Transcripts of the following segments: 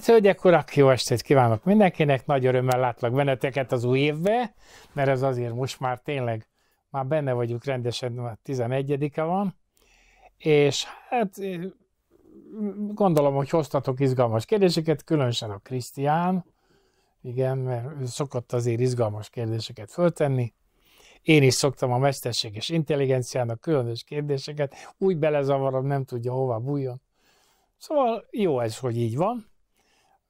Hát, hölgyek, urak, jó estét kívánok mindenkinek, nagy örömmel látlak benneteket az új évbe, mert ez azért most már tényleg, már benne vagyunk rendesen, már 11-e van, és hát eh, gondolom, hogy hoztatok izgalmas kérdéseket, különösen a Krisztián, igen, mert ő szokott azért izgalmas kérdéseket föltenni. Én is szoktam a és intelligenciának különös kérdéseket, úgy belezavarom, nem tudja hova bújjon. Szóval jó ez, hogy így van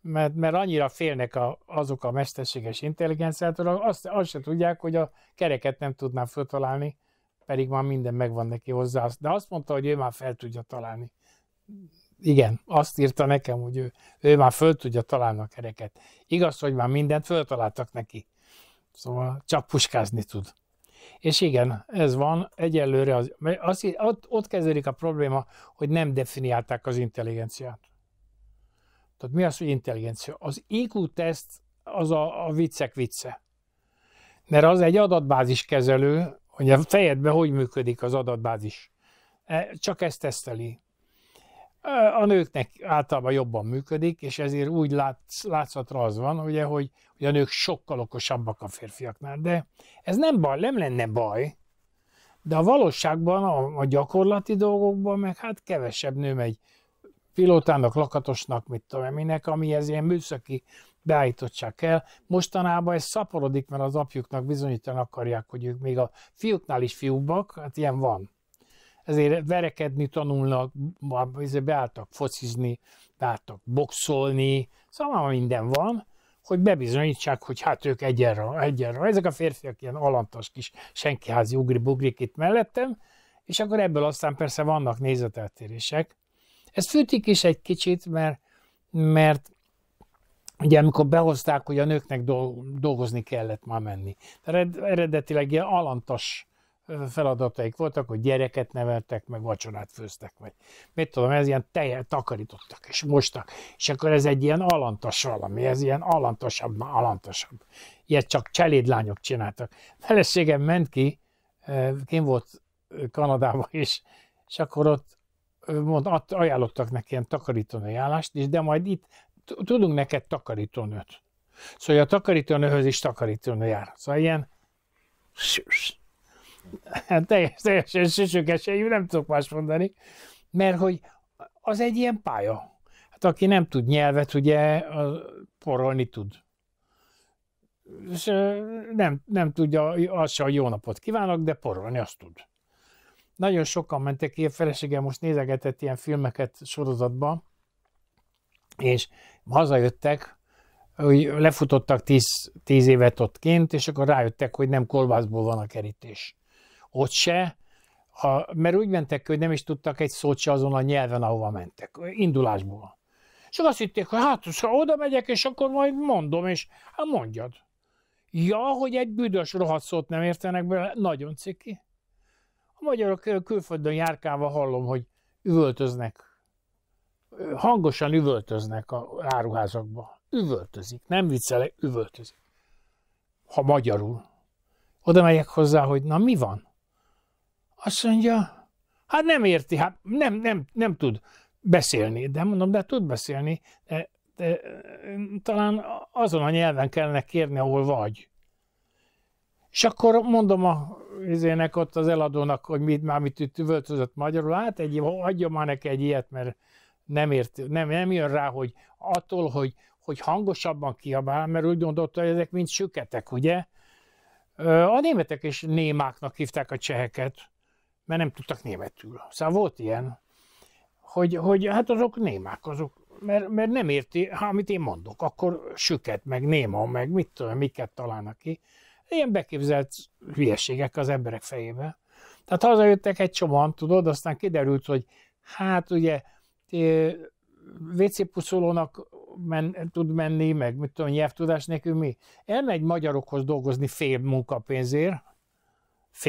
mert, mert annyira félnek a, azok a mesterséges intelligenciától, azt, azt se tudják, hogy a kereket nem tudná föltalálni, pedig már minden megvan neki hozzá. De azt mondta, hogy ő már fel tudja találni. Igen, azt írta nekem, hogy ő, ő már föl tudja találni a kereket. Igaz, hogy már mindent föltaláltak neki. Szóval csak puskázni tud. És igen, ez van egyelőre. Az, mert az, ott, ott kezdődik a probléma, hogy nem definiálták az intelligenciát. Tehát mi az, hogy intelligencia? Az IQ-teszt az a, a viccek vicce. Mert az egy adatbázis kezelő, hogy a fejedben hogy működik az adatbázis. E, csak ezt teszteli. E, a nőknek általában jobban működik, és ezért úgy látsz, látszatra az van, ugye, hogy, hogy a nők sokkal okosabbak a férfiaknál. De ez nem baj, nem lenne baj. De a valóságban, a, a gyakorlati dolgokban meg hát kevesebb nő megy pilótának, lakatosnak, mit tudom én minek, amihez ilyen műszaki beállítottság kell. Mostanában ez szaporodik, mert az apjuknak bizonyítani akarják, hogy ők még a fiúknál is fiúbbak, hát ilyen van. Ezért verekedni tanulnak, beálltak focizni, beálltak boxolni, szóval minden van, hogy bebizonyítsák, hogy hát ők egyenra, egyenra. Ezek a férfiak ilyen alantas kis senkiházi ugri-bugrik itt mellettem, és akkor ebből aztán persze vannak nézeteltérések, ez fűtik is egy kicsit, mert, mert ugye amikor behozták, hogy a nőknek dolgozni kellett már menni. Tehát eredetileg ilyen alantas feladataik voltak, hogy gyereket neveltek, meg vacsorát főztek, vagy mit tudom, ez ilyen tejet takarítottak, és mostak, és akkor ez egy ilyen alantas valami, ez ilyen alantasabb, na alantasabb. Ilyet csak cselédlányok csináltak. Feleségem ment ki, én volt Kanadában is, és akkor ott mond, ajánlottak neki ilyen takarítónő állást is, de majd itt tudunk neked takarítónőt. Szóval a takarítónőhöz is takarítónő jár. Szóval ilyen hát teljes, teljesen süsökes, nem tudok más mondani, mert hogy az egy ilyen pálya. Hát aki nem tud nyelvet, ugye porolni tud. És nem, nem tudja azt se, hogy jó napot kívánok, de porolni azt tud nagyon sokan mentek ki, a feleségem most nézegetett ilyen filmeket sorozatba, és hazajöttek, hogy lefutottak tíz tíz évet ott kint, és akkor rájöttek, hogy nem kolbászból van a kerítés. Ott se, a, mert úgy mentek, hogy nem is tudtak egy szót se azon a nyelven, ahova mentek, indulásból. És azt hitték, hogy hát, ha szóval oda megyek, és akkor majd mondom, és hát mondjad. Ja, hogy egy büdös rohadt szót nem értenek bele, nagyon ciki. A magyarok külföldön járkálva hallom, hogy üvöltöznek, hangosan üvöltöznek a áruházakba. Üvöltözik, nem viccelek, üvöltözik. Ha magyarul. Oda megyek hozzá, hogy na mi van? Azt mondja, hát nem érti, hát nem, nem, nem tud beszélni. De mondom, de tud beszélni, de, de, talán azon a nyelven kellene kérni, ahol vagy. És akkor mondom a izének ott az eladónak, hogy mit, már mit üvöltözött magyarul, hát egy, adja már neki egy ilyet, mert nem, ért, nem, nem jön rá, hogy attól, hogy, hogy hangosabban kiabál, mert úgy gondolta, hogy ezek mind süketek, ugye? A németek is némáknak hívták a cseheket, mert nem tudtak németül. Szóval volt ilyen, hogy, hogy hát azok némák, azok, mert, mert nem érti, ha amit én mondok, akkor süket, meg néma, meg mit tudom, miket találnak ki. Ilyen beképzelt hülyeségek az emberek fejébe. Tehát hazajöttek egy csomóan, tudod, aztán kiderült, hogy hát ugye eh, WC puszolónak men, tud menni, meg mit tudom, nyelvtudás nekünk mi. Elmegy magyarokhoz dolgozni fél munkapénzért,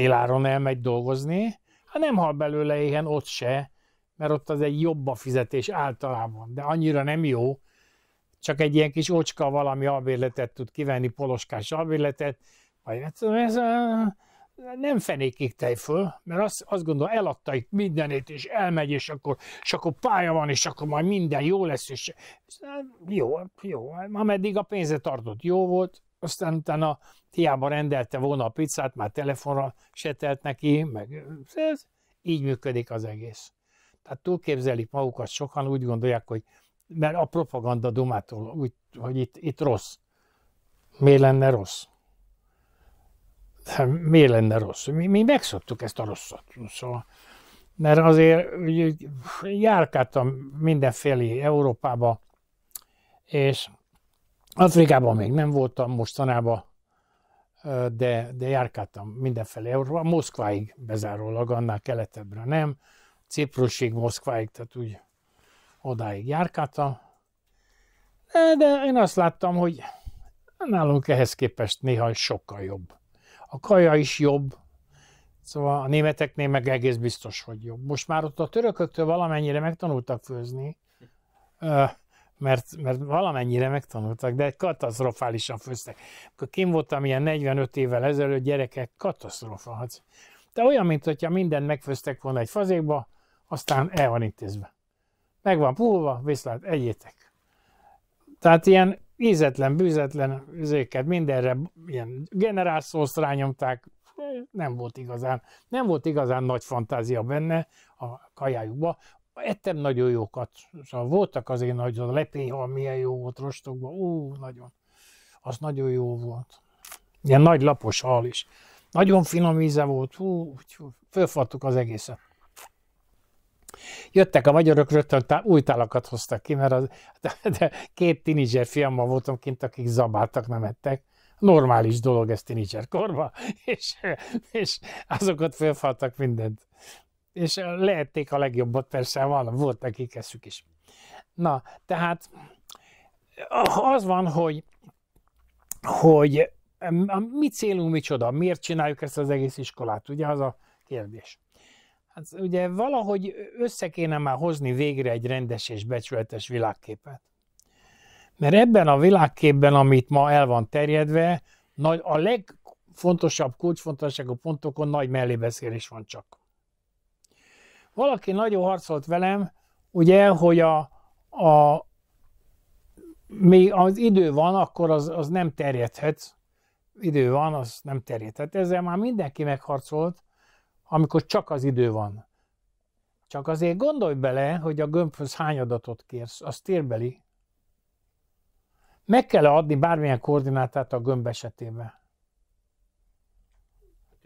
áron elmegy dolgozni, ha nem hal belőle éhen ott se, mert ott az egy jobb a fizetés általában, de annyira nem jó, csak egy ilyen kis ocska valami albérletet tud kivenni, poloskás albérletet, vagy tudom, ez a, nem fenékig tej föl, mert azt, azt gondol, eladta itt mindenét, és elmegy, és akkor, és akkor pálya van, és akkor majd minden jó lesz, és, és jó, jó, ameddig a pénze tartott, jó volt, aztán utána hiába rendelte volna a pizzát, már telefonra se telt neki, meg ez, így működik az egész. Tehát túlképzelik magukat sokan, úgy gondolják, hogy mert a propaganda dumától, úgy, hogy itt, itt rossz. Miért lenne rossz? hát miért lenne rossz? Mi, mi megszoktuk ezt a rosszat. Szóval, mert azért járkáltam mindenféle Európába, és Afrikában még nem voltam mostanában, de, de járkáltam mindenfelé Európában, Moszkváig bezárólag, annál keletebbre nem, Ciprusig, Moszkváig, tehát úgy odáig járkáltam. De, de én azt láttam, hogy nálunk ehhez képest néha sokkal jobb a kaja is jobb, szóval a németeknél meg egész biztos, hogy jobb. Most már ott a törököktől valamennyire megtanultak főzni, mert, mert valamennyire megtanultak, de katasztrofálisan főztek. Akkor kim voltam ilyen 45 évvel ezelőtt, gyerekek, katasztrofa. Hát. De olyan, mint hogyha mindent megfőztek volna egy fazékba, aztán el van intézve. Meg van pulva, viszlát, egyétek. Tehát ilyen ízetlen, bűzetlen üzéket, mindenre ilyen generálszószt rányomták, nem volt igazán, nem volt igazán nagy fantázia benne a kajájukba. Ettem nagyon jókat, szóval voltak azért nagy, a lepényhal milyen jó volt rostokban, ó, nagyon, az nagyon jó volt. Ilyen nagy lapos hal is. Nagyon finom íze volt, hú, fölfattuk az egészet. Jöttek a magyarok, rögtön tá- új tálakat hoztak ki, mert az, de, de két tinédzser fiammal voltam kint, akik zabáltak, nem ettek. Normális dolog ez tinédzser korban, és, és azokat felfaltak mindent. És lehették a legjobbat, persze van, volt nekik eszük is. Na, tehát az van, hogy, hogy a mi célunk micsoda, miért csináljuk ezt az egész iskolát, ugye az a kérdés. Hát ugye valahogy össze kéne már hozni végre egy rendes és becsületes világképet. Mert ebben a világképben, amit ma el van terjedve, nagy, a legfontosabb kulcsfontosságú pontokon nagy mellébeszélés van csak. Valaki nagyon harcolt velem, ugye, hogy a, a még az idő van, akkor az, az nem terjedhet. Idő van, az nem terjedhet. Ezzel már mindenki megharcolt, amikor csak az idő van. Csak azért gondolj bele, hogy a gömbhöz hány adatot kérsz, az térbeli. Meg kell adni bármilyen koordinátát a gömb esetében.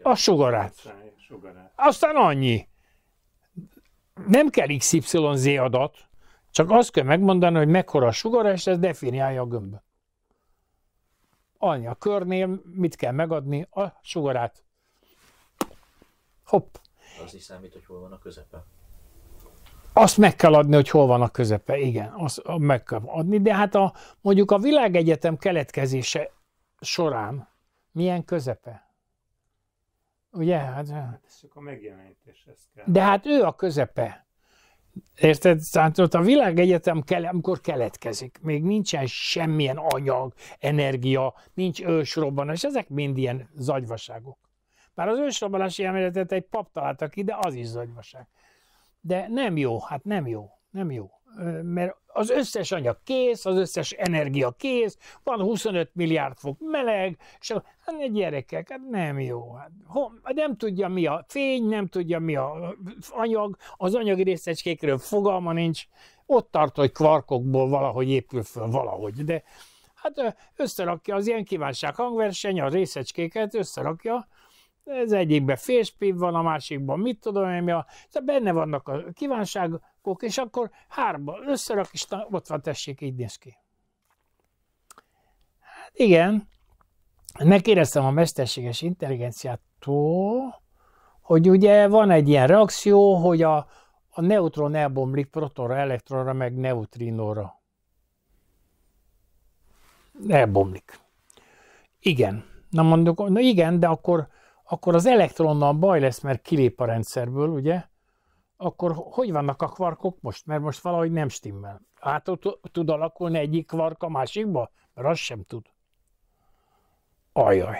A sugarát. Aztán annyi. Nem kell XYZ adat, csak azt kell megmondani, hogy mekkora a sugara, és ez definiálja a gömb. Annyi a körnél, mit kell megadni, a sugarát hopp. Az is számít, hogy hol van a közepe. Azt meg kell adni, hogy hol van a közepe, igen, azt meg kell adni, de hát a, mondjuk a világegyetem keletkezése során milyen közepe? Ugye? Hát, ez csak a megjelenítéshez kell. De hát ő a közepe. Érted? Tehát ott a világegyetem, kele, amikor keletkezik, még nincsen semmilyen anyag, energia, nincs ősrobbanás, ezek mind ilyen zagyvaságok. Bár az ősrobbanási elméletet egy pap találta ki, de az is zagyvaság. De nem jó, hát nem jó, nem jó. Mert az összes anyag kész, az összes energia kész, van 25 milliárd fok meleg, és hát ne gyerekek, hát nem jó. Hát, hát, nem tudja mi a fény, nem tudja mi a anyag, az anyagi részecskékről fogalma nincs, ott tart, hogy kvarkokból valahogy épül föl valahogy, de hát összerakja az ilyen kívánság hangverseny, a részecskéket összerakja, ez egyikben félspív van, a másikban mit tudom én, ja. tehát szóval benne vannak a kívánságok, és akkor hárba összerak, és ott van, tessék, így néz ki. Hát igen, megkérdeztem a mesterséges intelligenciától, hogy ugye van egy ilyen reakció, hogy a, a neutron elbomlik protonra, elektronra, meg neutrinóra. Elbomlik. Igen. Na mondjuk, na igen, de akkor akkor az elektronnal baj lesz, mert kilép a rendszerből, ugye? Akkor hogy vannak a kvarkok most? Mert most valahogy nem stimmel. Hát tud alakulni egyik kvark a másikba? Mert azt sem tud. Ajaj.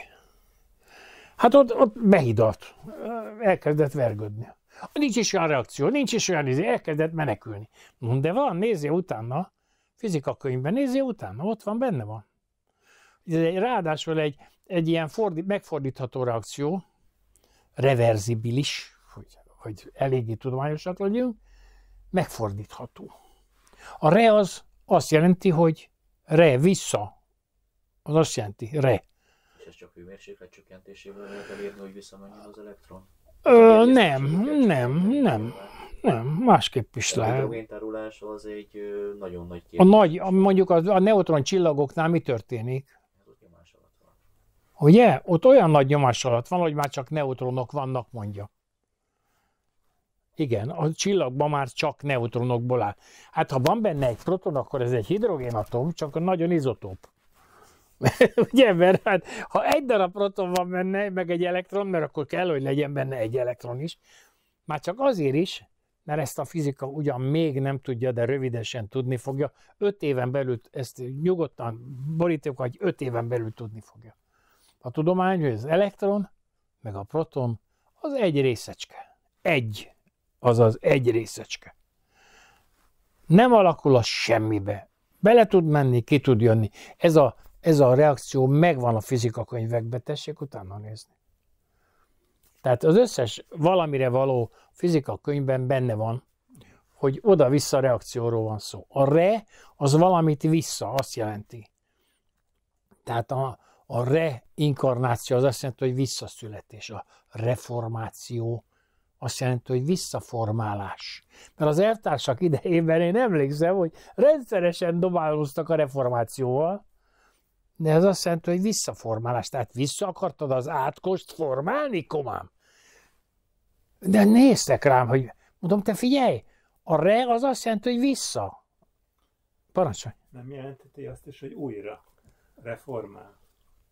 Hát ott, ott behidalt. Elkezdett vergődni. Nincs is olyan reakció, nincs is olyan izé, elkezdett menekülni. de van, nézzél utána, fizikakönyvben, nézzél utána, ott van, benne van. Ez egy, ráadásul egy egy ilyen fordi, megfordítható reakció, reverzibilis, hogy, hogy eléggé tudományosak legyünk, megfordítható. A re az azt jelenti, hogy re, vissza. Az azt jelenti, re. És ez csak hőmérséklet csökkentésével lehet elérni, hogy visszamenjen az elektron? Ö, nem, nem, nem, nem, másképp is a lehet. A hidrogéntárulás az egy nagyon nagy kérdés. A nagy, mondjuk a, a neutron csillagoknál mi történik? Ugye? Ott olyan nagy nyomás alatt van, hogy már csak neutronok vannak, mondja. Igen, a csillagban már csak neutronokból áll. Hát ha van benne egy proton, akkor ez egy hidrogénatom, csak a nagyon izotóp. Ugye, mert hát, ha egy darab proton van benne, meg egy elektron, mert akkor kell, hogy legyen benne egy elektron is. Már csak azért is, mert ezt a fizika ugyan még nem tudja, de rövidesen tudni fogja. Öt éven belül, ezt nyugodtan borítok, hogy öt éven belül tudni fogja. A tudomány, hogy az elektron meg a proton az egy részecske. Egy, azaz egy részecske. Nem alakul a semmibe. Bele tud menni, ki tud jönni. Ez a, ez a reakció megvan a fizika könyvekben, tessék utána nézni. Tehát az összes valamire való fizika könyvben benne van, hogy oda-vissza reakcióról van szó. A re az valamit vissza, azt jelenti. Tehát a, a reinkarnáció az azt jelenti, hogy visszaszületés. A reformáció azt jelenti, hogy visszaformálás. Mert az eltársak idejében én emlékszem, hogy rendszeresen dobálóztak a reformációval, de ez azt jelenti, hogy visszaformálás. Tehát vissza akartad az átkost formálni, komám? De néztek rám, hogy mondom, te figyelj, a re az azt jelenti, hogy vissza. Parancsolj. Nem jelenteti azt is, hogy újra reformál.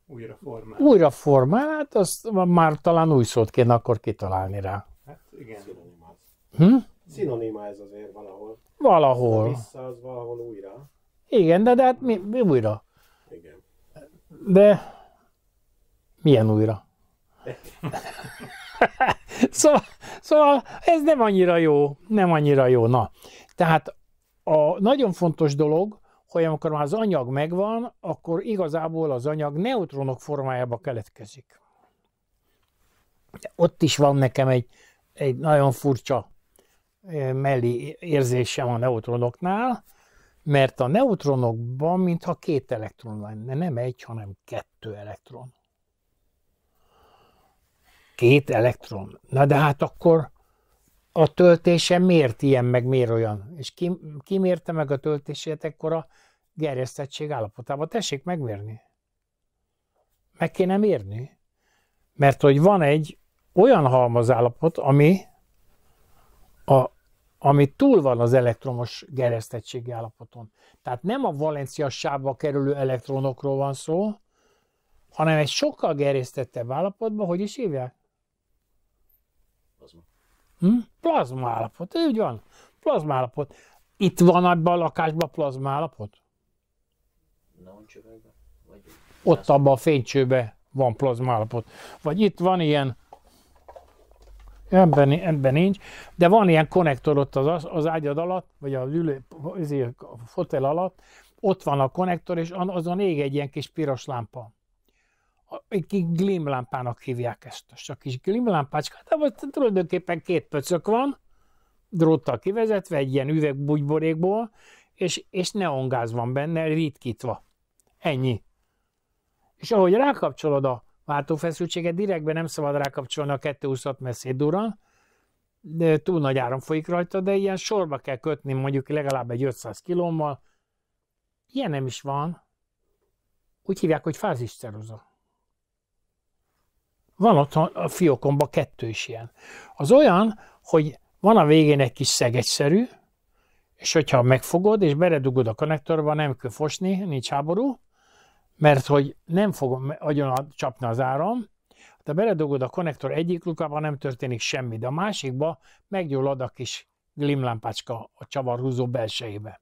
Újra formál. Újra formál, hát azt már talán új szót kéne akkor kitalálni rá. Hát igen. Szinonima. Hm? Szinonima ez azért valahol. Valahol. Vissza az valahol újra. Igen, de, de hát mi, mi újra? Igen. De milyen újra? szóval, szóval ez nem annyira jó, nem annyira jó. Na, tehát a nagyon fontos dolog, hogy amikor már az anyag megvan, akkor igazából az anyag neutronok formájába keletkezik. ott is van nekem egy, egy nagyon furcsa mellé érzésem a neutronoknál, mert a neutronokban mintha két elektron lenne, nem egy, hanem kettő elektron. Két elektron. Na de hát akkor a töltése miért ilyen, meg miért olyan. És ki, ki mérte meg a töltését ekkora gerjesztettség állapotában? Tessék megmérni. Meg kéne mérni. Mert hogy van egy olyan halmazállapot, ami, a, ami túl van az elektromos gerjesztettségi állapoton. Tehát nem a valencia sávba kerülő elektronokról van szó, hanem egy sokkal gerjesztettebb állapotban, hogy is hívják? Hm? állapot, így van. Plazma állapot. Itt van abban a lakásban állapot? Ott abban a fénycsőbe van plazma állapot. Vagy itt van ilyen, ebben, ebben nincs, de van ilyen konnektor ott az, az ágyad alatt, vagy a, lülő, izé, a fotel alatt, ott van a konnektor, és azon ég egy ilyen kis piros lámpa egy kis glimlámpának hívják ezt a kis glimlámpácska. de most tulajdonképpen két pöcök van, dróttal kivezetve, egy ilyen üvegbugyborékból, és, és neongáz van benne, ritkítva. Ennyi. És ahogy rákapcsolod a váltófeszültséget, direktben nem szabad rákapcsolni a 226 mert messzédúran, de túl nagy áram folyik rajta, de ilyen sorba kell kötni mondjuk legalább egy 500 kilommal. Ilyen nem is van. Úgy hívják, hogy fázisceruza. Van ott a fiókomba kettő is ilyen. Az olyan, hogy van a végén egy kis szegegyszerű, és hogyha megfogod és beredugod a konnektorba, nem kell fosni, nincs háború, mert hogy nem fog agyon csapni az áram, de beledugod a konnektor egyik lukába, nem történik semmi, de a másikba meggyullad a kis glimlámpácska a csavarhúzó belsejébe.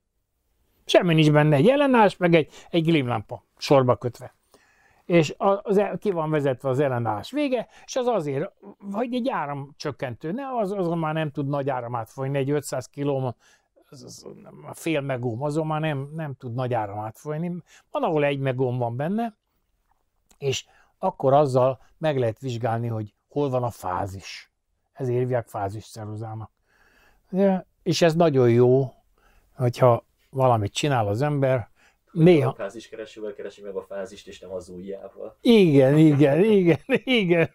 Semmi nincs benne, egy ellenállás, meg egy, egy glimlámpa sorba kötve és az, az, ki van vezetve az ellenállás vége, és az azért, hogy egy áram csökkentő, ne, az, azon már nem tud nagy áramát folyni, egy 500 kilóm, az, az, a fél megóm, azon már nem, nem tud nagy áramát folyni. Van, ahol egy megóm van benne, és akkor azzal meg lehet vizsgálni, hogy hol van a fázis. Ezért hívják fázis szeruzának. És ez nagyon jó, hogyha valamit csinál az ember, Néha. A keresővel keresi meg a fázist, és nem az ujjával. Igen, igen, igen, igen,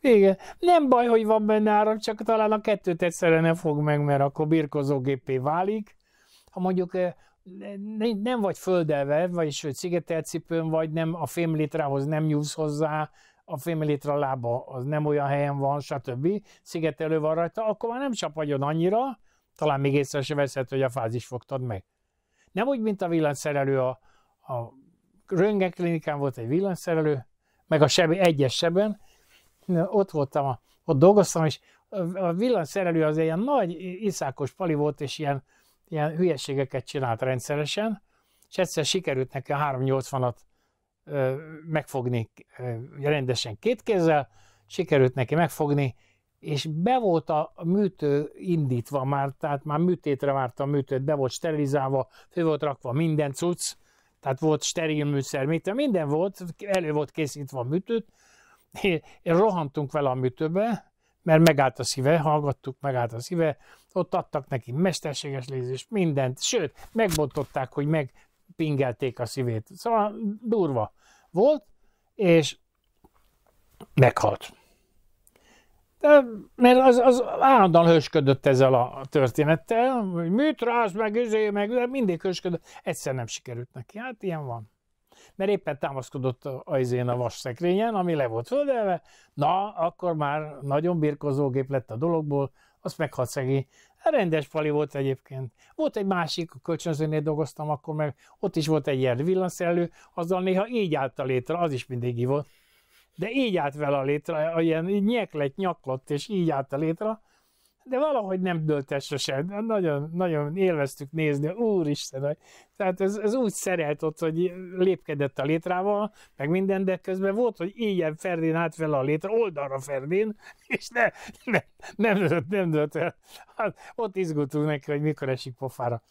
igen. Nem baj, hogy van benne áram, csak talán a kettőt egyszerre ne fog meg, mert akkor birkozógépé válik. Ha mondjuk eh, nem vagy földelve, vagyis hogy szigetelt cipőn vagy, nem, a fém fémlitrához nem nyúlsz hozzá, a fémlitra lába az nem olyan helyen van, stb. Szigetelő van rajta, akkor már nem csapadjon annyira, talán még észre se veszed, hogy a fázis fogtad meg. Nem úgy, mint a villanyszerelő, a, a klinikán volt egy villanyszerelő, meg a sebe egyes sebben, ott voltam, a, ott dolgoztam, és a villanyszerelő az ilyen nagy iszákos pali volt, és ilyen, ilyen hülyeségeket csinált rendszeresen, és egyszer sikerült neki a 380-at megfogni rendesen két kézzel, sikerült neki megfogni és be volt a műtő indítva már, tehát már műtétre vártam a műtőt, be volt sterilizálva, fő volt rakva minden cucc, tehát volt steril műszer, minden volt, elő volt készítve a műtőt, én, én rohantunk vele a műtőbe, mert megállt a szíve, hallgattuk, megállt a szíve, ott adtak neki mesterséges lézést, mindent, sőt, megbontották, hogy megpingelték a szívét. Szóval durva volt, és meghalt. De, mert az, az állandóan hősködött ezzel a történettel, hogy mit rász, meg üzé, meg mindig hősködött. Egyszer nem sikerült neki. Hát ilyen van. Mert éppen támaszkodott a izén a vas szekrényen, ami le volt földelve. Na, akkor már nagyon birkozógép lett a dologból, azt meghalt szegény. Rendes pali volt egyébként. Volt egy másik, a kölcsönzőnél dolgoztam akkor meg, ott is volt egy ilyen villanszellő, azzal néha így állt a létre, az is mindig volt de így állt vele a létre, ilyen nyeklet, nyaklott, és így állt a létre, de valahogy nem dölt el sosem. Nagyon, nagyon élveztük nézni, úristen, hogy... tehát ez, ez úgy szerelt ott, hogy lépkedett a létrával, meg minden, de közben volt, hogy ilyen Ferdén állt vele a létre, oldalra Ferdén, és ne, ne, nem dölt, nem dölt el. Hát, ott izgultunk neki, hogy mikor esik pofára.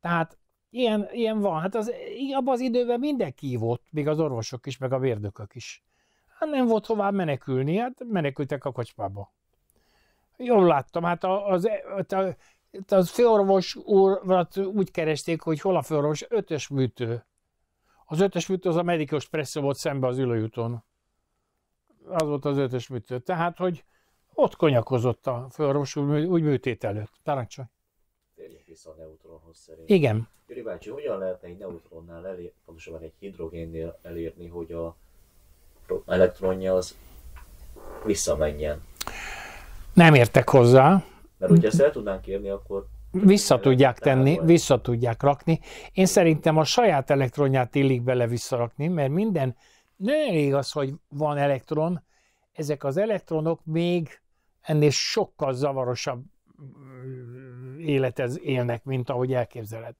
Tehát ilyen, ilyen van. Hát az, abban az időben mindenki volt, még az orvosok is, meg a vérdökök is. Hát nem volt hová menekülni, hát menekültek a kocsmába. Jól láttam, hát az, az, az főorvos úrat úgy keresték, hogy hol a főorvos, ötös műtő. Az ötös műtő az a Medicos Presszó volt szembe az ülőjúton. Az volt az ötös műtő. Tehát, hogy ott konyakozott a főorvos úr úgy műtét előtt. Parancsolj! Térjünk vissza a neutronhoz szerint. Igen. Gyuri bácsi, hogyan lehetne egy neutronnál, elér, pontosabban egy hidrogénnél elérni, hogy a elektronja az visszamenjen. Nem értek hozzá. Mert ugye ezt el tudnánk érni, akkor vissza tudják tenni, vissza tudják rakni. Én szerintem a saját elektronját illik bele visszarakni, mert minden, nem elég az, hogy van elektron, ezek az elektronok még ennél sokkal zavarosabb mm, életez élnek, mint ahogy elképzeled.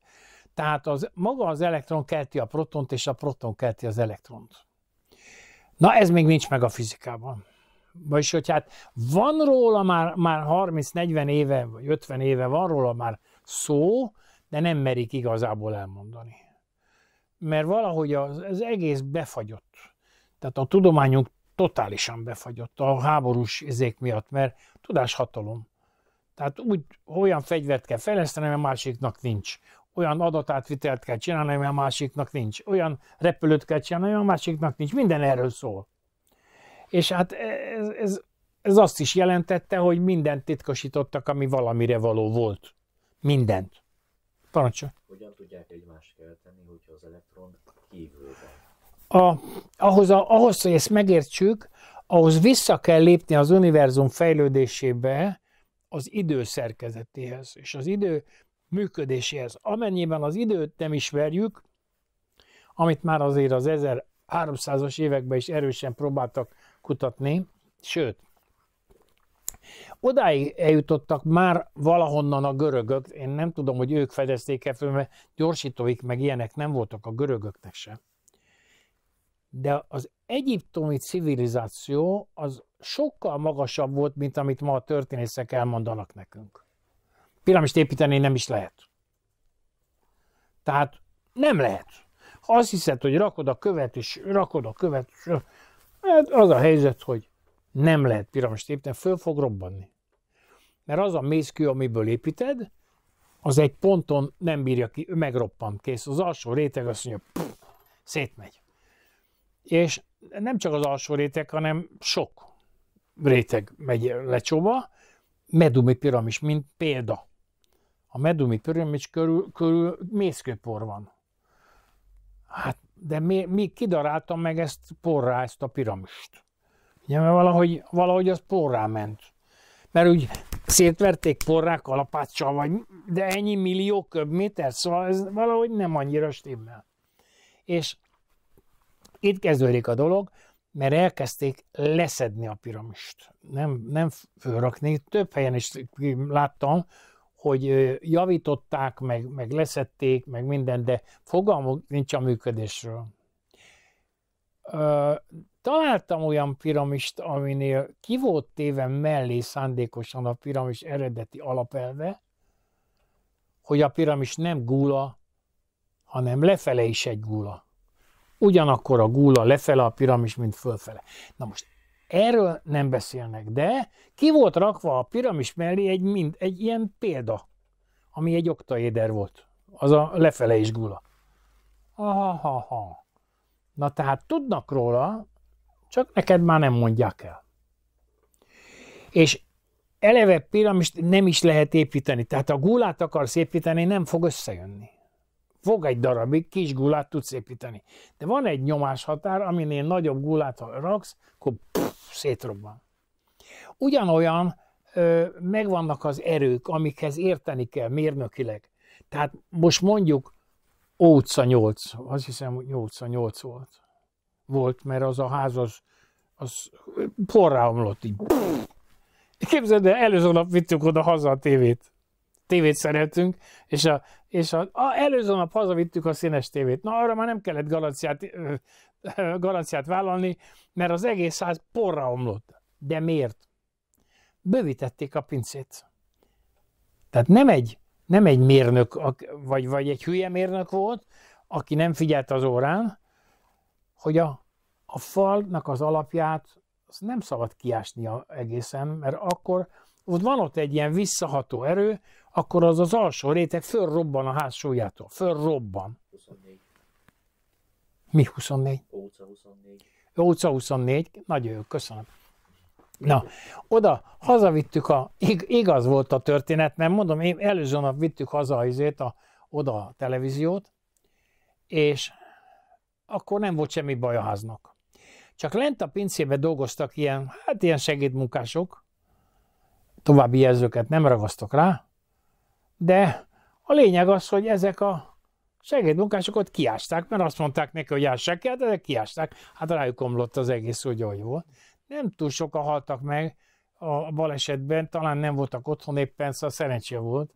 Tehát az, maga az elektron kelti a protont, és a proton kelti az elektront. Na ez még nincs meg a fizikában. Vagyis, hogy hát van róla már, már 30-40 éve, vagy 50 éve van róla már szó, de nem merik igazából elmondani. Mert valahogy az, az egész befagyott. Tehát a tudományunk totálisan befagyott a háborús izék miatt, mert tudáshatalom. Tehát úgy olyan fegyvert kell fejleszteni, mert másiknak nincs olyan adatátvitelt kell csinálni, ami a másiknak nincs. Olyan repülőt kell csinálni, ami a másiknak nincs. Minden erről szól. És hát ez, ez, ez azt is jelentette, hogy mindent titkosítottak, ami valamire való volt. Mindent. Parancsolj. Hogyan tudják egymást kelteni, hogyha az elektron kívül van? A, ahhoz, a, ahhoz, hogy ezt megértsük, ahhoz vissza kell lépni az univerzum fejlődésébe, az idő szerkezetéhez. És az idő működéséhez. Amennyiben az időt nem ismerjük, amit már azért az 1300-as években is erősen próbáltak kutatni, sőt, odáig eljutottak már valahonnan a görögök, én nem tudom, hogy ők fedezték el, mert gyorsítóik meg ilyenek nem voltak a görögöknek sem. De az egyiptomi civilizáció az sokkal magasabb volt, mint amit ma a történészek elmondanak nekünk. Piramist építeni nem is lehet. Tehát nem lehet. Ha azt hiszed, hogy rakod a követ, és rakod a követ, és hát az a helyzet, hogy nem lehet piramist építeni, föl fog robbanni. Mert az a mészkő, amiből építed, az egy ponton nem bírja ki, megroppant kész. Az alsó réteg azt mondja, pff, szétmegy. És nem csak az alsó réteg, hanem sok réteg megy lecsóba, Medumi piramis, mint példa a medumi pörömics körül, körül mészkőpor van. Hát, de mi, mi kidaráltam meg ezt porrá, ezt a piramist. Ugye, mert valahogy, valahogy az porrá ment. Mert úgy szétverték porrá kalapáccsal, vagy, de ennyi millió köbméter, szóval ez valahogy nem annyira stimmel. És itt kezdődik a dolog, mert elkezdték leszedni a piramist. Nem, nem fölrakni. Több helyen is láttam, hogy javították, meg, meg leszették, meg minden, de fogalmuk nincs a működésről. Találtam olyan piramist, aminél ki volt téve mellé szándékosan a piramis eredeti alapelve, hogy a piramis nem gula, hanem lefele is egy gula. Ugyanakkor a gula lefele a piramis, mint fölfele. Na most Erről nem beszélnek, de ki volt rakva a piramis mellé egy, mind, egy ilyen példa, ami egy oktaéder volt. Az a lefele is gula. Aha, ha, ha. Na tehát tudnak róla, csak neked már nem mondják el. És eleve piramist nem is lehet építeni. Tehát a gulát akarsz építeni, nem fog összejönni. Fog egy darabig, kis gulát tudsz építeni. De van egy nyomáshatár, aminél nagyobb gulát ha raksz, akkor pff, szétrobban. Ugyanolyan ö, megvannak az erők, amikhez érteni kell mérnökileg. Tehát most mondjuk Óca 8, azt hiszem, hogy 8 8 volt. Volt, mert az a ház az, az porrá omlott így. Képzeld el, előző nap vittük oda haza a tévét tévét szeretünk, és, a, és a, a, előző nap hazavittük a színes tévét. Na, arra már nem kellett garanciát, ö, garanciát vállalni, mert az egész ház porra omlott. De miért? Bővítették a pincét. Tehát nem egy, nem egy mérnök, vagy, vagy egy hülye mérnök volt, aki nem figyelt az órán, hogy a, a falnak az alapját az nem szabad kiásnia egészen, mert akkor ott van ott egy ilyen visszaható erő, akkor az az alsó réteg fölrobban a súlyától. Fölrobban. 24. Mi 24? Óca 24. Óca 24. Nagy jó, köszönöm. Na, oda hazavittük a, igaz volt a történet, mert mondom, én előző nap vittük haza a, izét, a, oda a televíziót, és akkor nem volt semmi baj a háznak. Csak lent a pincébe dolgoztak ilyen, hát ilyen segédmunkások, további jelzőket nem ragasztok rá, de a lényeg az, hogy ezek a segédmunkásokat kiásták, mert azt mondták neki, hogy ássák ki, hát ezek kiásták, hát rájuk omlott az egész hogy jó. Nem túl sokan haltak meg a balesetben, talán nem voltak otthon éppen, szóval szerencsé volt,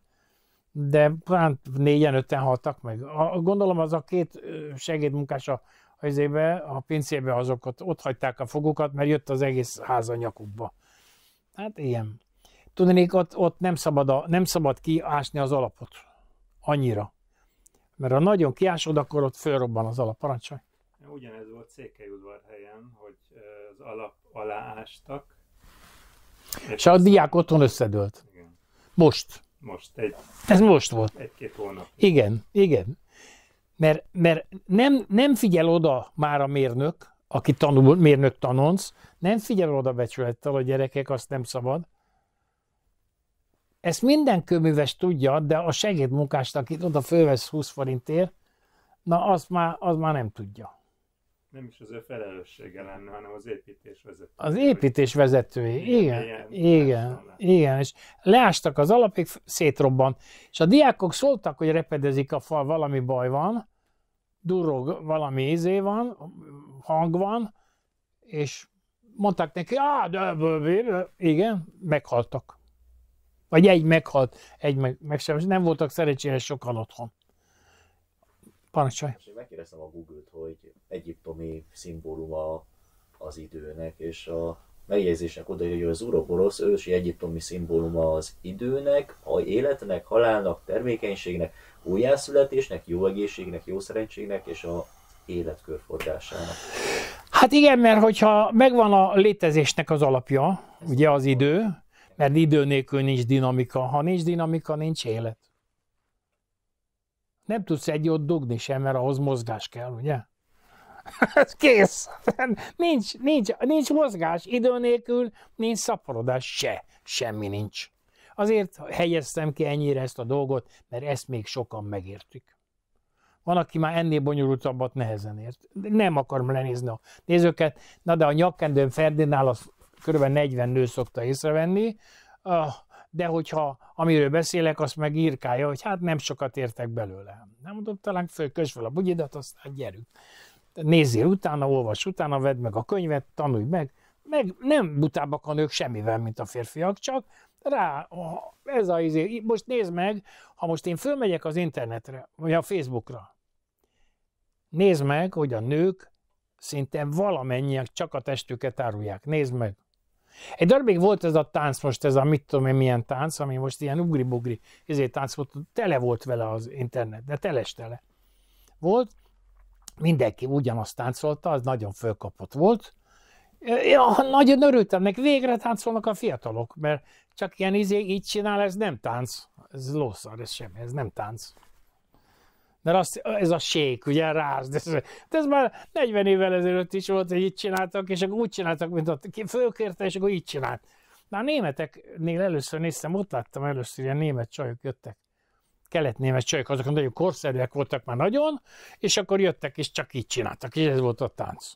de talán négyen, öten haltak meg. A, gondolom az a két segédmunkás a azébe, a pincébe azokat ott hagyták a fogukat, mert jött az egész ház a nyakukba. Hát ilyen. Tudnék, ott, ott nem, szabad a, nem szabad kiásni az alapot. Annyira. Mert ha nagyon kiásod, akkor ott fölrobban az alap. Parancsolj! Ugyanez volt helyen, hogy az alap alá ástak. És a diák otthon összedőlt. Igen. Most. Most. Egy, Ez most volt. Egy-két hónap. Igen, igen. Mert, mert nem, nem figyel oda már a mérnök, aki tanul, mérnök tanonsz, nem figyel oda becsülettel a gyerekek, azt nem szabad. Ezt minden köműves tudja, de a segédmunkást, akit oda fölvesz 20 forintért, na azt már, az már nem tudja. Nem is az ő felelőssége lenne, hanem az építés vezetője. Az építés vezetője, igen, igen, igen, igen, és leástak az alapig, szétrobbant. És a diákok szóltak, hogy repedezik a fal, valami baj van, durog, valami izé van, hang van, és mondták neki, ah, de, de, de, de, igen, meghaltak. Vagy egy meghalt, egy meg, sem. Nem voltak szerencsére sokan otthon. Parancsolj. És én megkérdeztem a Google-t, hogy egyiptomi szimbóluma az időnek, és a megjegyzésnek oda, hogy az urokorosz ősi egyiptomi szimbóluma az időnek, a életnek, halálnak, termékenységnek, újjászületésnek, jó egészségnek, jó szerencségnek és a életkörforgásának. Hát igen, mert hogyha megvan a létezésnek az alapja, ugye az idő, mert idő nélkül nincs dinamika. Ha nincs dinamika, nincs élet. Nem tudsz egy ott dugni sem, mert ahhoz mozgás kell, ugye? Kész. Nincs, nincs, nincs mozgás. Idő nélkül nincs szaporodás se. Semmi nincs. Azért helyeztem ki ennyire ezt a dolgot, mert ezt még sokan megértik. Van, aki már ennél bonyolultabbat nehezen ért. Nem akarom lenézni a nézőket, na de a nyakkendőn Ferdinál az kb. 40 nő szokta észrevenni, de hogyha amiről beszélek, azt meg írkálja, hogy hát nem sokat értek belőle. Nem mondom, talán fölkös fel a bugyidat, aztán gyerünk. Nézzél utána, olvas utána, vedd meg a könyvet, tanulj meg, meg nem butábbak a nők semmivel, mint a férfiak, csak rá, ez a izé, most nézd meg, ha most én fölmegyek az internetre, vagy a Facebookra, nézd meg, hogy a nők szinte valamennyiek csak a testüket árulják. Nézd meg, egy darabig volt ez a tánc most, ez a mit tudom én milyen tánc, ami most ilyen ugri-bugri ezért tánc volt, tele volt vele az internet, de teles tele. Volt, mindenki ugyanazt táncolta, az nagyon fölkapott volt. Ja, nagyon örültem neki, végre táncolnak a fiatalok, mert csak ilyen izé, így csinál, ez nem tánc. Ez lószar, ez semmi, ez nem tánc. Mert azt, ez a sék, ugye, De Ez, de ez már 40 évvel ezelőtt is volt, hogy így csináltak, és akkor úgy csináltak, mint ott fölkérte, és akkor így csinált. Na a németeknél először néztem, ott láttam először ilyen német csajok jöttek. Kelet-német csajok, azok nagyon korszerűek voltak már nagyon, és akkor jöttek, és csak így csináltak, és ez volt a tánc.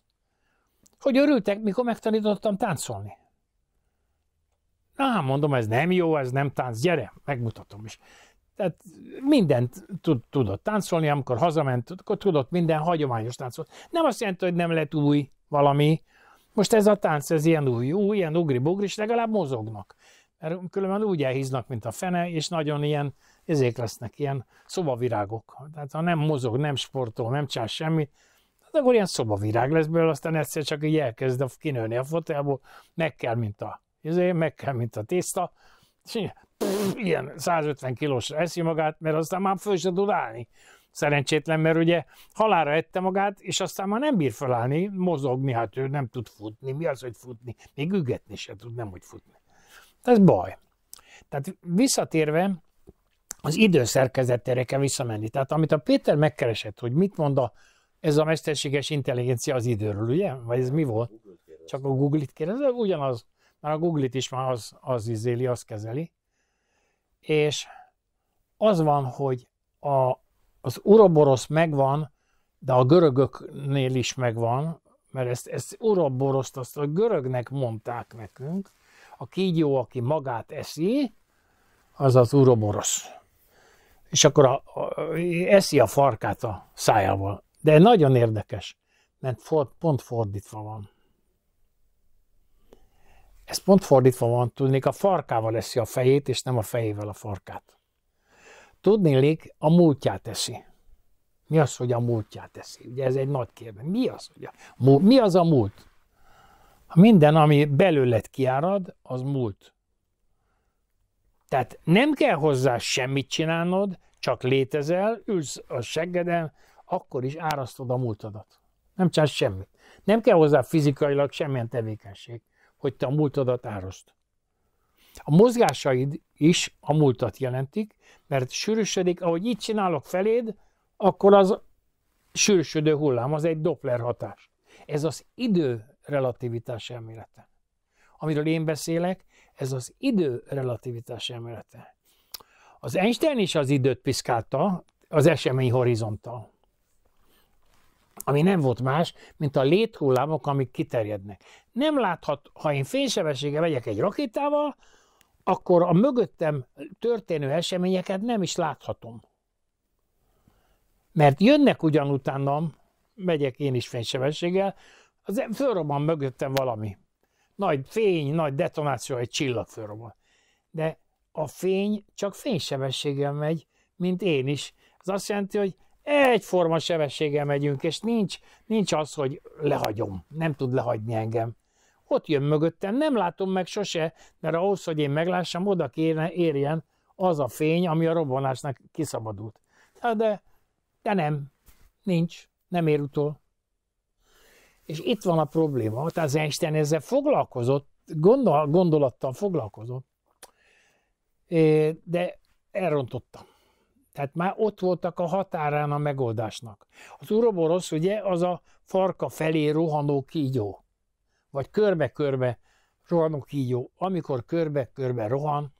Hogy örültek, mikor megtanítottam táncolni. Na, hát mondom, ez nem jó, ez nem tánc, gyere, megmutatom is. Tehát mindent tud, tudott táncolni, amikor hazament, akkor tudott minden hagyományos táncot. Nem azt jelenti, hogy nem lett új valami. Most ez a tánc, ez ilyen új, új ilyen ugri-bugri, és legalább mozognak. Mert különben úgy elhíznak, mint a fene, és nagyon ilyen, ezék lesznek, ilyen szobavirágok. Tehát ha nem mozog, nem sportol, nem csász, semmit, hát akkor ilyen szobavirág lesz belőle, aztán egyszer csak így elkezd kinőni a fotelból, meg kell, mint a, izé, meg kell, mint a tészta, ilyen 150 kilós eszi magát, mert aztán már föl sem tud állni. Szerencsétlen, mert ugye halára ette magát, és aztán már nem bír felállni, mozogni, hát ő nem tud futni. Mi az, hogy futni? Még ügetni se tud, nem hogy futni. Ez baj. Tehát visszatérve, az időszerkezetére kell visszamenni. Tehát amit a Péter megkeresett, hogy mit mond a, ez a mesterséges intelligencia az időről, ugye? Vagy ez mi volt? Csak a Google-it kérdezett, ugyanaz. Mert a Google-it is már az, az izéli, az kezeli és az van, hogy a, az uroborosz megvan, de a görögöknél is megvan, mert ezt, ezt uroboroszt azt a görögnek mondták nekünk, a kígyó, aki magát eszi, az az uroborosz. És akkor a, a, eszi a farkát a szájával. De nagyon érdekes, mert for, pont fordítva van. Ez pont fordítva van, tudnék, a farkával eszi a fejét, és nem a fejével a farkát. Tudnélik, a múltját eszi. Mi az, hogy a múltját eszi? Ugye ez egy nagy kérdés. Mi az, hogy a múlt? Mi az a múlt? Minden, ami belőled kiárad, az múlt. Tehát nem kell hozzá semmit csinálnod, csak létezel, ülsz a seggeden, akkor is árasztod a múltadat. Nem csinálsz semmit. Nem kell hozzá fizikailag semmilyen tevékenység hogy te a múltadat árosd. A mozgásaid is a múltat jelentik, mert sűrűsödik, ahogy így csinálok feléd, akkor az sűrűsödő hullám, az egy Doppler hatás. Ez az idő relativitás elmélete. Amiről én beszélek, ez az idő relativitás elmélete. Az Einstein is az időt piszkálta az esemény horizonttal ami nem volt más, mint a léthullámok, amik kiterjednek. Nem láthat, ha én fénysebessége megyek egy rakétával, akkor a mögöttem történő eseményeket nem is láthatom. Mert jönnek ugyanutánam, megyek én is fénysebességgel, az e- fölrobban mögöttem valami. Nagy fény, nagy detonáció, egy csillag fölrobban. De a fény csak fénysebességgel megy, mint én is. Ez azt jelenti, hogy egyforma sebességgel megyünk, és nincs, nincs az, hogy lehagyom, nem tud lehagyni engem. Ott jön mögöttem, nem látom meg sose, mert ahhoz, hogy én meglássam, oda kéne érjen az a fény, ami a robbanásnak kiszabadult. De, de nem, nincs, nem ér utol. És itt van a probléma, tehát az Einstein ezzel foglalkozott, gondol, gondolattal foglalkozott, de elrontotta. Tehát már ott voltak a határán a megoldásnak. Az uroborosz ugye az a farka felé rohanó kígyó, vagy körbe-körbe rohanó kígyó. Amikor körbe-körbe rohan,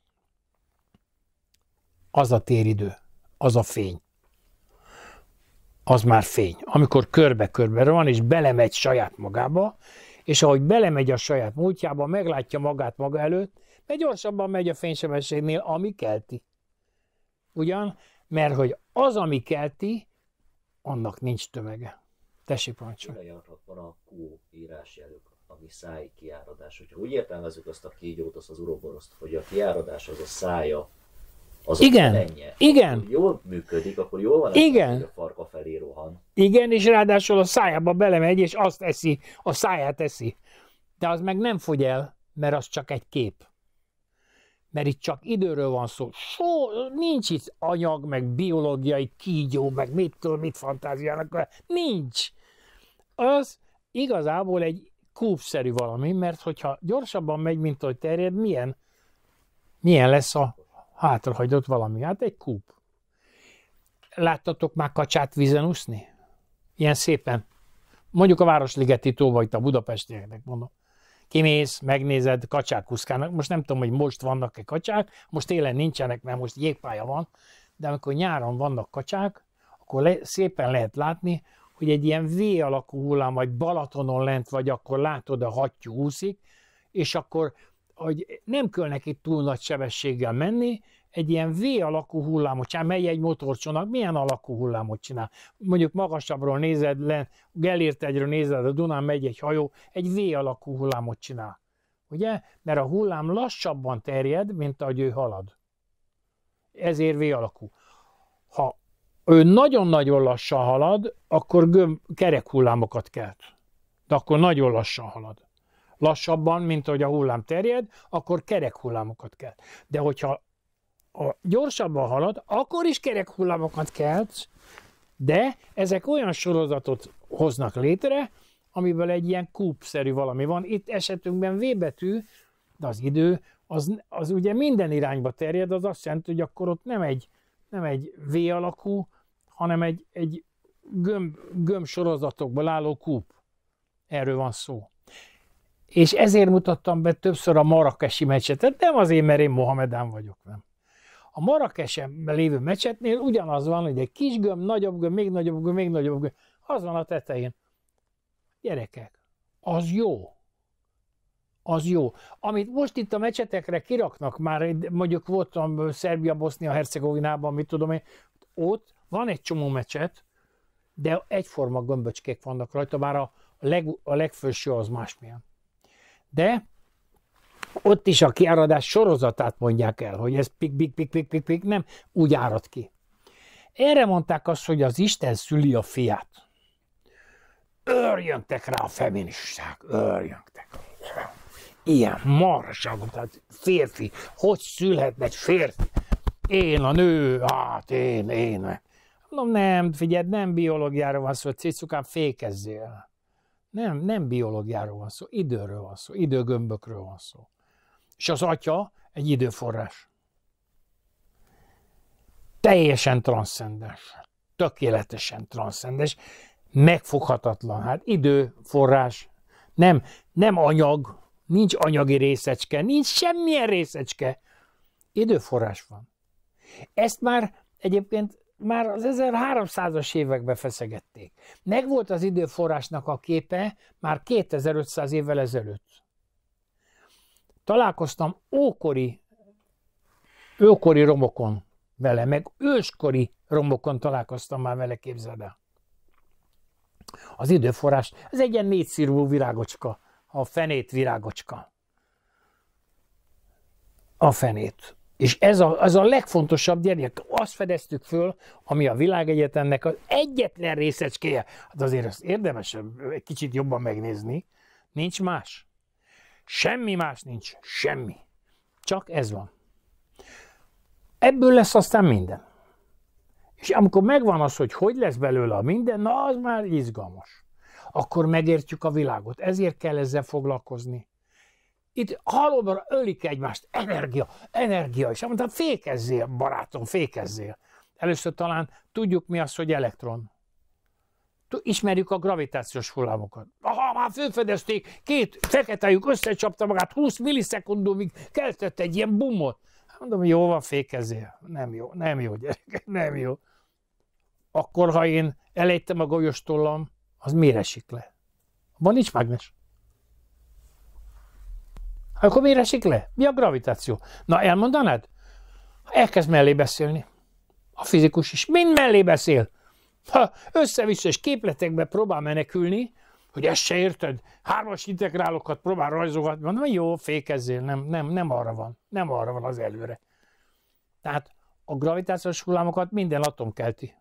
az a téridő, az a fény. Az már fény. Amikor körbe-körbe rohan, és belemegy saját magába, és ahogy belemegy a saját múltjába, meglátja magát maga előtt, mert gyorsabban megy a fénysebességnél, ami kelti. Ugyan mert hogy az, ami kelti, annak nincs tömege. Tessék, parancsolj. Irányat van a Q írásjelök, ami száj kiáradás. Hogyha úgy értelmezzük azt a kígyót, azt az uroboroszt, hogy a kiáradás az a szája, az igen, a igen. Akkor jól működik, akkor jól van, igen. hogy a farka felé rohan. Igen, és ráadásul a szájába belemegy, és azt eszi, a száját eszi. De az meg nem fogy el, mert az csak egy kép mert itt csak időről van szó. So, nincs itt anyag, meg biológiai kígyó, meg mit tudom, mit fantáziának, nincs. Az igazából egy kúpszerű valami, mert hogyha gyorsabban megy, mint ahogy terjed, milyen, milyen lesz a hátrahagyott valami? Hát egy kúp. Láttatok már kacsát vízen úszni? Ilyen szépen. Mondjuk a Városligeti tó vagy a Budapestieknek mondom kimész, megnézed, kacsák kuszkának. Most nem tudom, hogy most vannak-e kacsák, most télen nincsenek, mert most jégpálya van, de amikor nyáron vannak kacsák, akkor le, szépen lehet látni, hogy egy ilyen V alakú hullám, vagy Balatonon lent vagy, akkor látod, a hattyú úszik, és akkor hogy nem kell neki túl nagy sebességgel menni, egy ilyen V alakú hullámot csinál, mely egy motorcsónak milyen alakú hullámot csinál. Mondjuk magasabbról nézed le, Gelért egyről nézed, a Dunán megy egy hajó, egy V alakú hullámot csinál. Ugye? Mert a hullám lassabban terjed, mint ahogy ő halad. Ezért V alakú. Ha ő nagyon-nagyon lassan halad, akkor göm, kerek hullámokat kelt. De akkor nagyon lassan halad. Lassabban, mint ahogy a hullám terjed, akkor kerek hullámokat kelt. De hogyha a gyorsabban halad, akkor is kerek hullámokat keltsz, de ezek olyan sorozatot hoznak létre, amiből egy ilyen kúpszerű valami van. Itt esetünkben V betű, de az idő, az, az ugye minden irányba terjed, az azt jelenti, hogy akkor ott nem egy, nem egy V alakú, hanem egy, egy gömb, gömb sorozatokból álló kúp. Erről van szó. És ezért mutattam be többször a marakesi meccset. Hát nem azért, mert én Mohamedán vagyok, nem. A Marrakesen lévő mecsetnél ugyanaz van, hogy egy kis gömb, nagyobb gömb, még nagyobb gömb, még nagyobb gömb. Az van a tetején. Gyerekek, az jó. Az jó. Amit most itt a mecsetekre kiraknak, már mondjuk voltam Szerbia, Bosznia, Hercegovinában, mit tudom én, ott van egy csomó mecset, de egyforma gömböcskék vannak rajta, bár a, leg, a legfőső az másmilyen. De ott is a kiáradás sorozatát mondják el, hogy ez pik, pik, pik, pik, pik, pik, nem, úgy árad ki. Erre mondták azt, hogy az Isten szüli a fiát. Örjöntek rá a feministák, örjöntek. Ilyen marsabb, tehát férfi, hogy szülhetne egy férfi? Én a nő, hát én, én. Mondom, nem, figyeld, nem biológiáról van szó, cicukám, fékezzél. Nem, nem biológiáról van szó, időről van szó, időgömbökről van szó és az atya egy időforrás. Teljesen transzcendens. Tökéletesen transzcendens. Megfoghatatlan. Hát időforrás. Nem, nem anyag, nincs anyagi részecske, nincs semmilyen részecske. Időforrás van. Ezt már egyébként már az 1300-as években feszegették. Megvolt az időforrásnak a képe már 2500 évvel ezelőtt találkoztam ókori, ókori romokon vele, meg őskori romokon találkoztam már vele, képzeld el. Az időforrás, ez egy ilyen négyszírvú virágocska, a fenét virágocska. A fenét. És ez a, ez a legfontosabb gyerek, Azt fedeztük föl, ami a világegyetemnek az egyetlen részecskéje. Hát azért ezt érdemes egy kicsit jobban megnézni. Nincs más. Semmi más nincs, semmi. Csak ez van. Ebből lesz aztán minden. És amikor megvan az, hogy hogy lesz belőle a minden, na az már izgalmas. Akkor megértjük a világot. Ezért kell ezzel foglalkozni. Itt halóban ölik egymást. Energia, energia. És mondtam, fékezzél, barátom, fékezzél. Először talán tudjuk mi az, hogy elektron ismerjük a gravitációs hullámokat. Aha, már fölfedezték, két fekete lyuk összecsapta magát, 20 millisekundumig keltett egy ilyen bumot. Mondom, jó van, fékezél. Nem jó, nem jó, gyerekek, nem jó. Akkor, ha én elejtem a golyostollam, az miért esik le? Van nincs mágnes. Akkor miért esik le? Mi a gravitáció? Na, elmondanád? Elkezd mellé beszélni. A fizikus is mind mellé beszél. Ha, össze-vissza képletekbe próbál menekülni, hogy ezt se érted, hármas integrálokat próbál rajzolgatni, mondom, jó, fékezzél, nem, nem, nem arra van, nem arra van az előre. Tehát a gravitációs hullámokat minden atom kelti.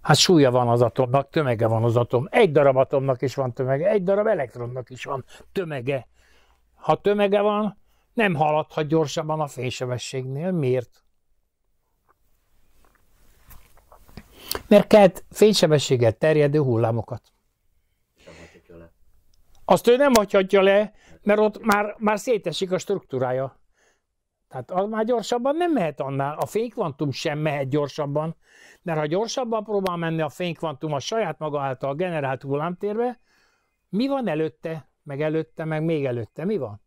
Hát súlya van az atomnak, tömege van az atom. Egy darab atomnak is van tömege, egy darab elektronnak is van tömege. Ha tömege van, nem haladhat gyorsabban a fénysebességnél. Miért? mert kelt fénysebességgel terjedő hullámokat. Azt ő nem hagyhatja le, mert ott már, már szétesik a struktúrája. Tehát az már gyorsabban nem mehet annál. A fénykvantum sem mehet gyorsabban, mert ha gyorsabban próbál menni a fénykvantum a saját maga által generált hullámtérbe, mi van előtte, meg előtte, meg még előtte, mi van?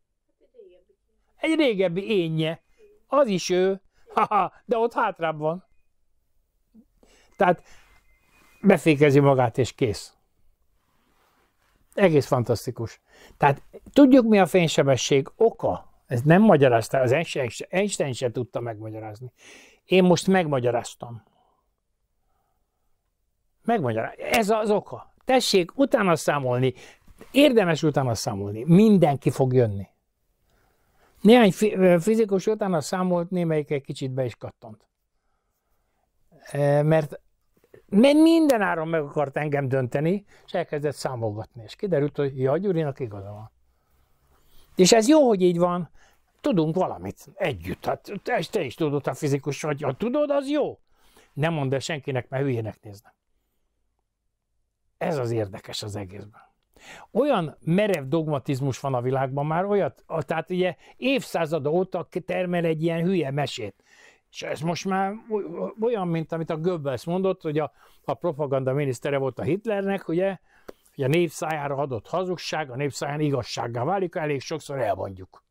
Egy régebbi énje. Az is ő, ha, de ott hátrább van. Tehát befékezi magát, és kész. Egész fantasztikus. Tehát tudjuk, mi a fénysebesség oka. Ez nem magyarázta, az Einstein se, Einstein se tudta megmagyarázni. Én most megmagyaráztam. Megmagyaráz. Ez az oka. Tessék utána számolni. Érdemes utána számolni. Mindenki fog jönni. Néhány fizikus utána számolt, némelyik egy kicsit be is kattant. Mert minden áron meg akart engem dönteni, és elkezdett számolgatni, és kiderült, hogy ja, Gyurinak igaza van. És ez jó, hogy így van, tudunk valamit együtt. Hát te, te is tudod, a fizikus vagy, ha tudod, az jó. Nem mondd el senkinek, mert hülyének néznek. Ez az érdekes az egészben. Olyan merev dogmatizmus van a világban már, olyat, tehát ugye évszázada óta termel egy ilyen hülye mesét. És ez most már olyan, mint amit a Goebbels mondott, hogy a, a propaganda minisztere volt a Hitlernek, ugye, hogy a nép szájára adott hazugság, a nép száján igazsággá válik, elég sokszor elmondjuk.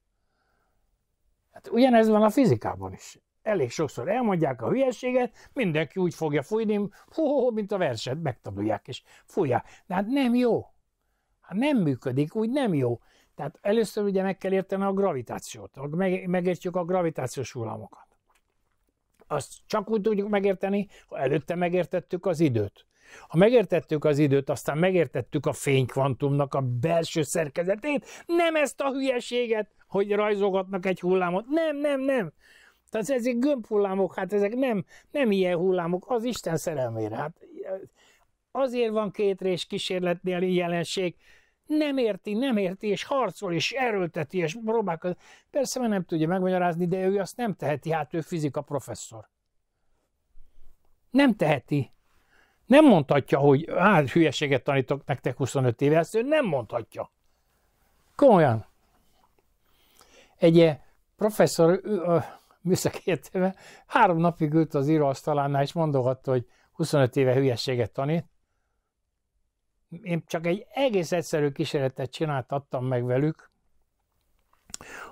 Hát ugyanez van a fizikában is. Elég sokszor elmondják a hülyeséget, mindenki úgy fogja fújni, hó, mint a verset, megtanulják és fújják. De hát nem jó. Hát nem működik, úgy nem jó. Tehát először ugye meg kell érteni a gravitációt, meg, megértjük a gravitációs hullámokat azt csak úgy tudjuk megérteni, ha előtte megértettük az időt. Ha megértettük az időt, aztán megértettük a fénykvantumnak a belső szerkezetét, nem ezt a hülyeséget, hogy rajzolgatnak egy hullámot. Nem, nem, nem. Tehát ezek gömbhullámok, hát ezek nem, nem ilyen hullámok, az Isten szerelmére. Hát azért van két rés kísérletnél jelenség, nem érti, nem érti, és harcol, és erőlteti, és próbálkozik. Persze, mert nem tudja megmagyarázni, de ő azt nem teheti, hát ő fizika professzor. Nem teheti. Nem mondhatja, hogy hát hülyeséget tanítok nektek 25 éve, ezt ő nem mondhatja. Komolyan. Egy eh, professzor műszaki értelme három napig ült az íróasztalánál, és mondogatta, hogy 25 éve hülyeséget tanít, én csak egy egész egyszerű kísérletet csináltattam meg velük,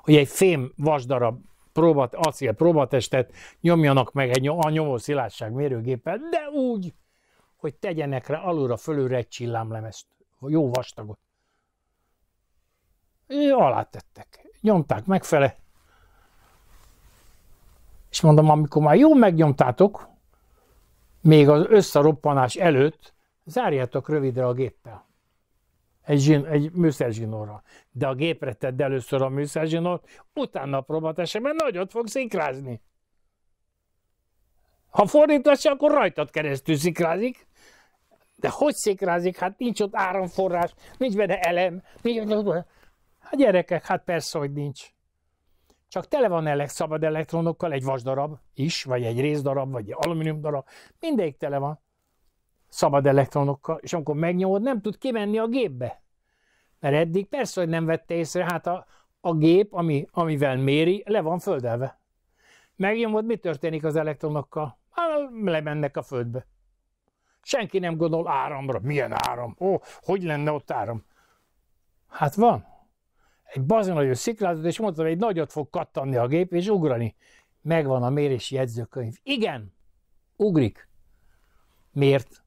hogy egy fém vasdarab próbat, acél próbatestet nyomjanak meg egy a nyomó szilárdság mérőgéppel, de úgy, hogy tegyenek rá alulra, fölülre egy csillámlemezt, jó vastagot. alá tettek. Nyomták megfele. És mondom, amikor már jó megnyomtátok, még az összeroppanás előtt, zárjátok rövidre a géppel. Egy, zsin, egy műszerzsinóra. De a gépre tedd először a műszerzsinót, utána a mert nagyot fog szikrázni. Ha se, akkor rajtad keresztül szikrázik. De hogy szikrázik? Hát nincs ott áramforrás, nincs benne elem. Nincs... Hát gyerekek, hát persze, hogy nincs. Csak tele van elek, szabad elektronokkal, egy vasdarab is, vagy egy részdarab, vagy egy alumínium darab, mindegyik tele van szabad elektronokkal, és amikor megnyomod, nem tud kimenni a gépbe. Mert eddig persze, hogy nem vette észre, hát a, a gép, ami, amivel méri, le van földelve. Megnyomod, mi történik az elektronokkal? Hát lemennek a földbe. Senki nem gondol áramra. Milyen áram? Ó, hogy lenne ott áram? Hát van. Egy bazon nagyon sziklázott, és mondtam, hogy egy nagyot fog kattanni a gép, és ugrani. Megvan a mérési jegyzőkönyv. Igen, ugrik. Miért?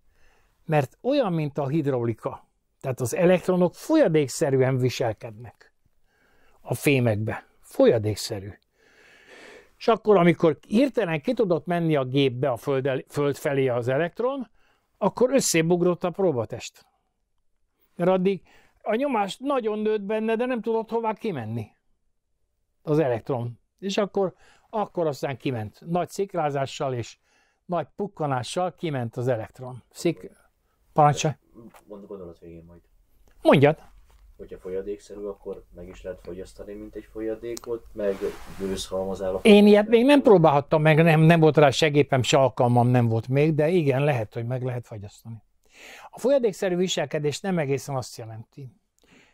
mert olyan, mint a hidraulika. Tehát az elektronok folyadékszerűen viselkednek a fémekbe. Folyadékszerű. És akkor, amikor hirtelen ki tudott menni a gépbe a föld, el, föld felé az elektron, akkor összébugrott a próbatest. Mert addig a nyomás nagyon nőtt benne, de nem tudott hová kimenni az elektron. És akkor, akkor aztán kiment. Nagy szikrázással és nagy pukkanással kiment az elektron. Szik, Parancsolj. Mondok gondolat végén majd. Mondjad. Hogyha folyadékszerű, akkor meg is lehet fogyasztani, mint egy folyadékot, meg gőzhalmaz áll. Én ilyet még nem próbálhattam meg, nem, nem volt rá segépem, se alkalmam nem volt még, de igen, lehet, hogy meg lehet fogyasztani. A folyadékszerű viselkedés nem egészen azt jelenti.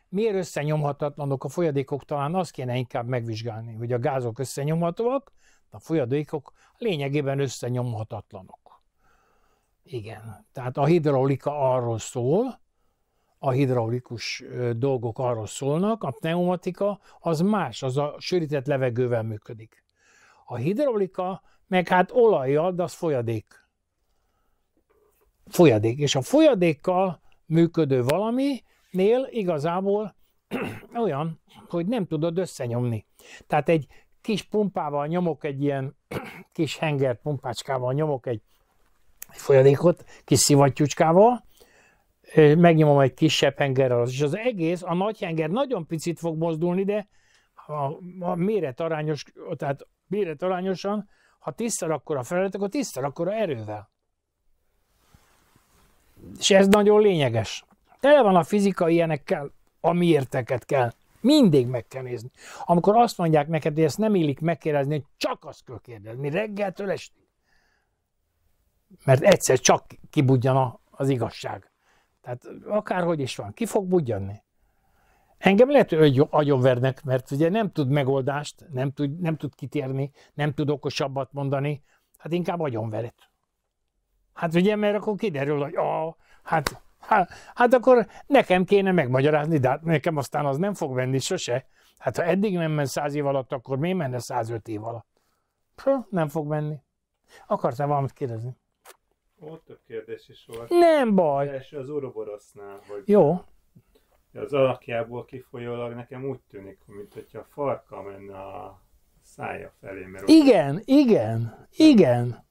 Miért összenyomhatatlanok a folyadékok? Talán azt kéne inkább megvizsgálni, hogy a gázok összenyomhatóak, a folyadékok lényegében összenyomhatatlanok. Igen. Tehát a hidraulika arról szól, a hidraulikus dolgok arról szólnak, a pneumatika az más, az a sűrített levegővel működik. A hidraulika meg hát olajjal, de az folyadék. Folyadék. És a folyadékkal működő valami nél igazából olyan, hogy nem tudod összenyomni. Tehát egy kis pumpával nyomok egy ilyen kis henger pumpácskával nyomok egy egy folyadékot kis szivattyúcskával, megnyomom egy kisebb hengerrel, és az egész, a nagy henger nagyon picit fog mozdulni, de a, a méret arányos, tehát méret arányosan, ha tiszta, akkor a felület, akkor tiszta, akkor a erővel. És ez nagyon lényeges. Tele van a fizika ilyenekkel, a érteket kell. Mindig meg kell nézni. Amikor azt mondják neked, hogy ezt nem illik megkérdezni, csak azt kell kérdezni, reggeltől estig mert egyszer csak kibudjan az igazság. Tehát akárhogy is van, ki fog budjanni? Engem lehet, hogy agyonvernek, mert ugye nem tud megoldást, nem tud, nem tud kitérni, nem tud okosabbat mondani, hát inkább agyonveret. Hát ugye, mert akkor kiderül, hogy ah, hát, hát, hát akkor nekem kéne megmagyarázni, de hát nekem aztán az nem fog venni sose. Hát ha eddig nem ment száz év alatt, akkor miért menne 105 év alatt? Pö, nem fog menni. Akartál valamit kérdezni? Ott több kérdés is volt. Nem baj. Az első az Uroborosznál, hogy... Jó. Az alakjából kifolyólag nekem úgy tűnik, mint hogyha a farka menne a szája felé. Mert igen, ott... igen, igen.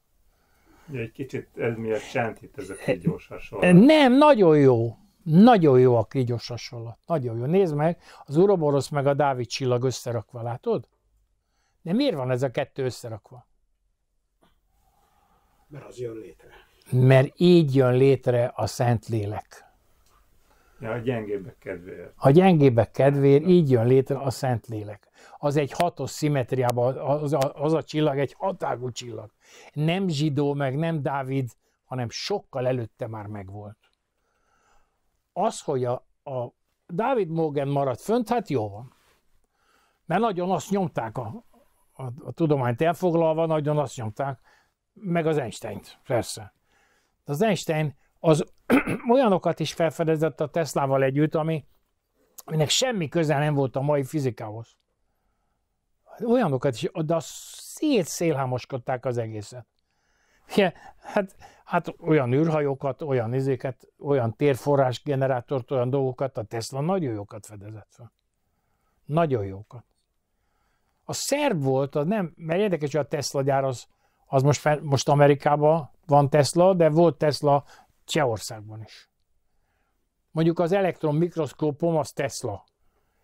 Ugye egy kicsit ez miatt sántít ez a kígyós hasonlat. Nem, nagyon jó. Nagyon jó a kígyós hasonlat. Nagyon jó. Nézd meg, az Uroborosz meg a Dávid csillag összerakva, látod? De miért van ez a kettő összerakva? Mert az jön létre mert így jön létre a Szentlélek. Ja, a gyengébbek kedvéért. A gyengébbek kedvéért így jön létre a Szentlélek. Az egy hatos szimmetriában, az a, az a csillag egy hatágú csillag. Nem zsidó, meg nem Dávid, hanem sokkal előtte már megvolt. Az, hogy a, a Dávid Morgan maradt fönt, hát jó van. Mert nagyon azt nyomták a, a, a tudományt elfoglalva, nagyon azt nyomták, meg az Einstein-t, persze. Az Einstein az olyanokat is felfedezett a Teslával együtt, ami, aminek semmi köze nem volt a mai fizikához. Hát olyanokat is, de szét szélhámoskodták az egészet. Ja, hát, hát olyan űrhajókat, olyan izéket, olyan térforrás generátort, olyan dolgokat, a Tesla nagyon jókat fedezett fel. Nagyon jókat. A szerb volt, az nem, mert érdekes, hogy a Tesla gyár az, az most, most Amerikában van Tesla, de volt Tesla Csehországban is. Mondjuk az elektron mikroszkópom az Tesla,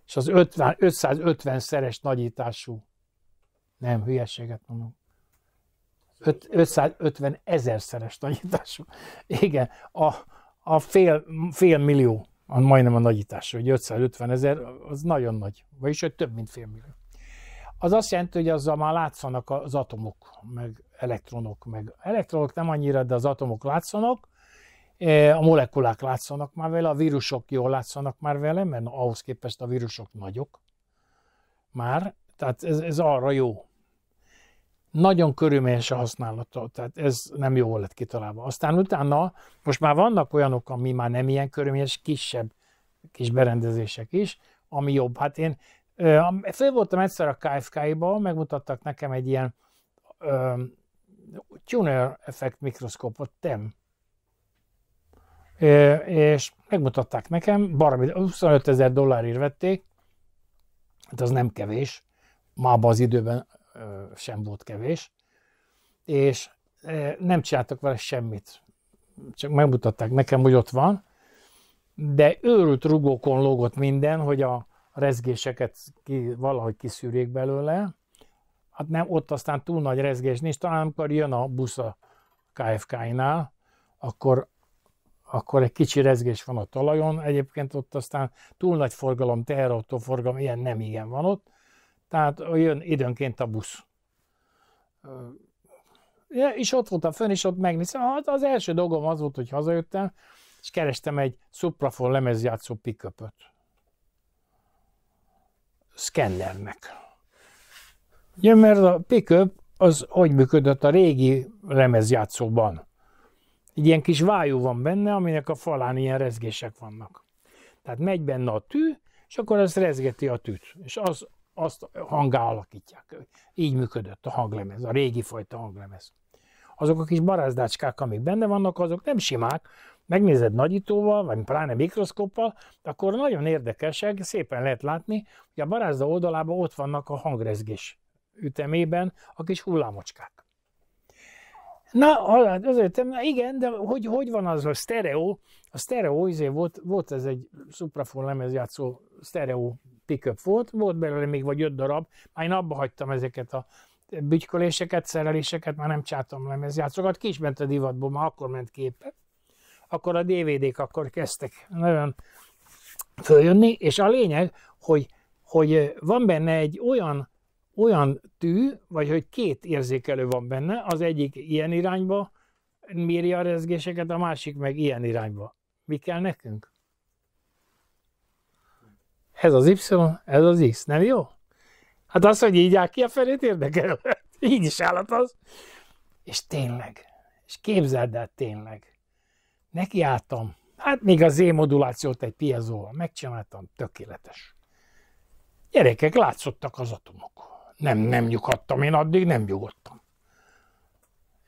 és az 50, 550-szeres nagyítású. Nem, hülyeséget mondom. 550 ezer szeres nagyítású. Igen, a, a fél, fél millió, a majdnem a nagyítás, hogy 550 ezer, az nagyon nagy, vagyis hogy több, mint fél millió. Az azt jelenti, hogy azzal már látszanak az atomok, meg elektronok, meg elektronok nem annyira, de az atomok látszanak, e, a molekulák látszanak már vele, a vírusok jól látszanak már vele, mert ahhoz képest a vírusok nagyok már, tehát ez, ez arra jó. Nagyon körülményes a használata, tehát ez nem jó lett kitalálva. Aztán utána, most már vannak olyanok, ami már nem ilyen körülményes, kisebb kis berendezések is, ami jobb. Hát én föl voltam egyszer a KFK-ba, megmutattak nekem egy ilyen tuner effekt mikroszkópot TEM. És megmutatták nekem, baromi, 25 ezer dollárért vették, hát az nem kevés, mába az időben sem volt kevés, és nem csináltak vele semmit. Csak megmutatták nekem, hogy ott van, de őrült rugókon lógott minden, hogy a rezgéseket ki, valahogy kiszűrjék belőle, hát nem, ott aztán túl nagy rezgés nincs, talán amikor jön a busz a KFK-nál, akkor, akkor egy kicsi rezgés van a talajon, egyébként ott aztán túl nagy forgalom, teherautó forgalom, ilyen nem igen van ott, tehát jön időnként a busz. Ja, és ott voltam fönn, és ott megnéztem, hát az első dolgom az volt, hogy hazajöttem, és kerestem egy Suprafon lemezjátszó pickupot. Scannernek. Ugye, mert a pickup az hogy működött a régi lemezjátszóban. Egy ilyen kis vájú van benne, aminek a falán ilyen rezgések vannak. Tehát megy benne a tű, és akkor az rezgeti a tűt, és az, azt hangá alakítják. Így működött a hanglemez, a régi fajta hanglemez. Azok a kis barázdácskák, amik benne vannak, azok nem simák, megnézed nagyítóval, vagy pláne mikroszkóppal, akkor nagyon érdekesek, szépen lehet látni, hogy a barázda oldalában ott vannak a hangrezgés ütemében a kis hullámocskák. Na, azért, na igen, de hogy, hogy van az a stereo? A stereo, izé volt, volt ez egy szuprafon lemezjátszó stereo pickup volt, volt belőle még vagy öt darab, már én abba hagytam ezeket a bütyköléseket, szereléseket, már nem csátom lemezjátszókat, ki is ment a divatból, már akkor ment képe. Akkor a DVD-k akkor kezdtek nagyon följönni, és a lényeg, hogy, hogy van benne egy olyan olyan tű, vagy hogy két érzékelő van benne, az egyik ilyen irányba méri a rezgéseket, a másik meg ilyen irányba. Mi kell nekünk? Ez az Y, ez az X, nem jó? Hát az, hogy így áll ki a felét érdekel. így is állat az. És tényleg, és képzeld el tényleg, neki álltam, hát még az Z-modulációt egy piezóval megcsináltam, tökéletes. Gyerekek, látszottak az atomok nem, nem nyugodtam, én addig nem nyugodtam.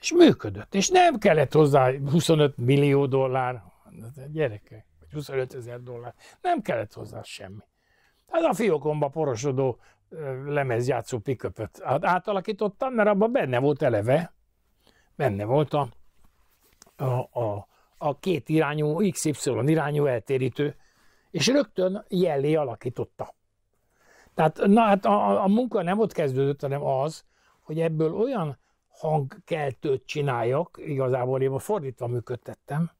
És működött, és nem kellett hozzá 25 millió dollár, hát, hát, gyerekek, 25 ezer dollár, nem kellett hozzá semmi. Hát a fiókomba porosodó lemezjátszó piköpöt átalakítottam, mert abban benne volt eleve, benne volt a, a, a, a két irányú, XY irányú eltérítő, és rögtön jellé alakította. Tehát na, hát a, a munka nem ott kezdődött, hanem az, hogy ebből olyan hangkeltőt csináljak, igazából én fordítva működtettem,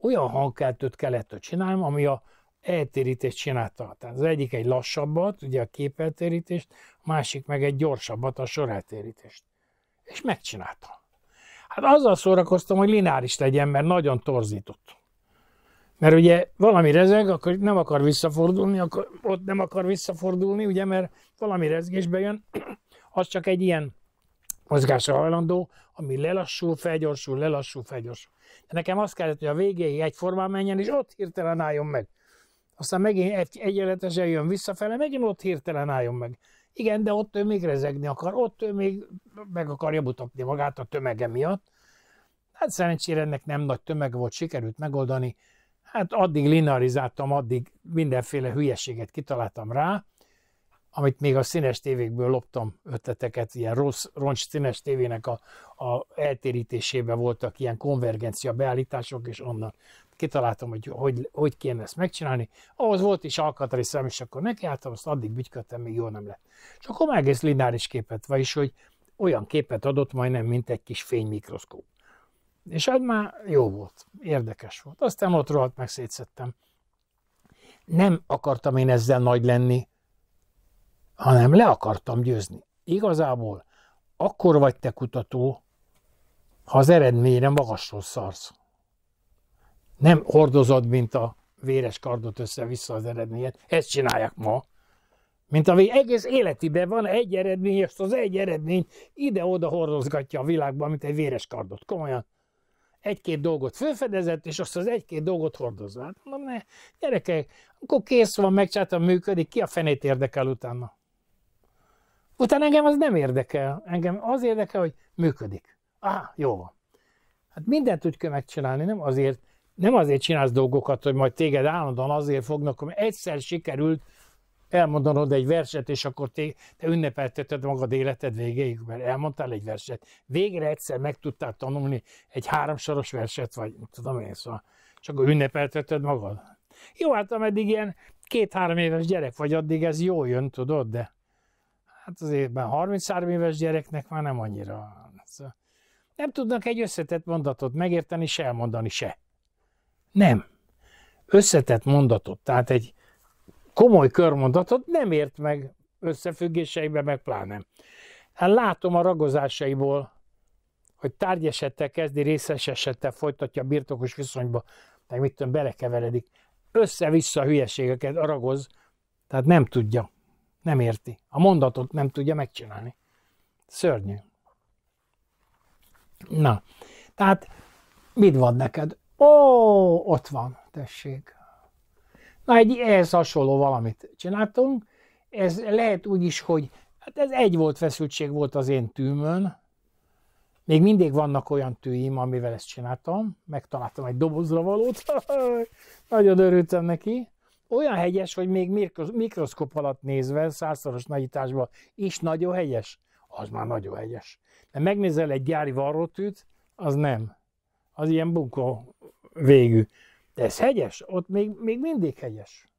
olyan hangkeltőt kellett, hogy csináljam, ami a eltérítést csinálta. Tehát az egyik egy lassabbat, ugye a képeltérítést, a másik meg egy gyorsabbat, a soreltérítést. És megcsináltam. Hát azzal szórakoztam, hogy lineáris legyen, mert nagyon torzított. Mert ugye valami rezeg, akkor nem akar visszafordulni, akkor ott nem akar visszafordulni, ugye, mert valami rezgésbe jön, az csak egy ilyen mozgásra hajlandó, ami lelassul, felgyorsul, lelassul, felgyorsul. De nekem azt kellett, hogy a végéig egyformán menjen, és ott hirtelen álljon meg. Aztán megint egy, egyenletesen jön visszafele, megint ott hirtelen álljon meg. Igen, de ott ő még rezegni akar, ott ő még meg akarja mutatni magát a tömege miatt. Hát szerencsére ennek nem nagy tömeg volt, sikerült megoldani hát addig linearizáltam, addig mindenféle hülyeséget kitaláltam rá, amit még a színes tévékből loptam ötleteket, ilyen rossz, roncs színes tévének a, a eltérítésében voltak ilyen konvergencia beállítások, és onnan kitaláltam, hogy hogy, hogy kéne ezt megcsinálni. Ahhoz volt is alkatrészem, és akkor nekiálltam, azt addig bügyköttem, még jól nem lett. És akkor már egész lineáris képet, vagyis hogy olyan képet adott majdnem, mint egy kis fénymikroszkóp. És az hát már jó volt, érdekes volt. Aztán ott rohadt meg szétszettem. Nem akartam én ezzel nagy lenni, hanem le akartam győzni. Igazából akkor vagy te kutató, ha az eredményre magasról szarsz. Nem hordozod, mint a véres kardot össze-vissza az eredményet. Ezt csinálják ma. Mint a egész életében van egy eredmény, és az egy eredmény ide-oda hordozgatja a világban, mint egy véres kardot. Komolyan egy-két dolgot felfedezett, és azt az egy-két dolgot hordozva. Hát mondom, ne, gyerekek, akkor kész van, megcsináltam, működik, ki a fenét érdekel utána? Utána engem az nem érdekel, engem az érdekel, hogy működik. Aha, jó van. Hát mindent úgy kell megcsinálni, nem azért, nem azért csinálsz dolgokat, hogy majd téged állandóan azért fognak, hogy egyszer sikerült elmondanod egy verset, és akkor te, te ünnepelteted magad életed végéig, mert elmondtál egy verset. Végre egyszer meg tudtál tanulni egy háromsoros verset, vagy tudom én szóval. És akkor ünnepelteted magad. Jó, hát ameddig ilyen két-három éves gyerek vagy, addig ez jó jön, tudod, de hát azért már 33 éves gyereknek már nem annyira. Szóval nem tudnak egy összetett mondatot megérteni, se elmondani se. Nem. Összetett mondatot, tehát egy komoly körmondatot nem ért meg összefüggéseiben meg pláne. Hát látom a ragozásaiból, hogy tárgyesettel kezdi részesesettel folytatja a birtokos viszonyba, meg mit tudom, belekeveredik. Össze-vissza a hülyeségeket ragoz, tehát nem tudja, nem érti. A mondatot nem tudja megcsinálni. Szörnyű. Na, tehát mit van neked? Ó, ott van, tessék. Na, egy ehhez hasonló valamit csináltunk. Ez lehet úgy is, hogy hát ez egy volt feszültség volt az én tűmön. Még mindig vannak olyan tűim, amivel ezt csináltam. Megtaláltam egy dobozra valót. Nagyon örültem neki. Olyan hegyes, hogy még mikroszkop alatt nézve, százszoros nagyításban is nagyon hegyes. Az már nagyon hegyes. De megnézel egy gyári varrótűt, az nem. Az ilyen bunkó végű. Ez hegyes, ott még, még mindig hegyes.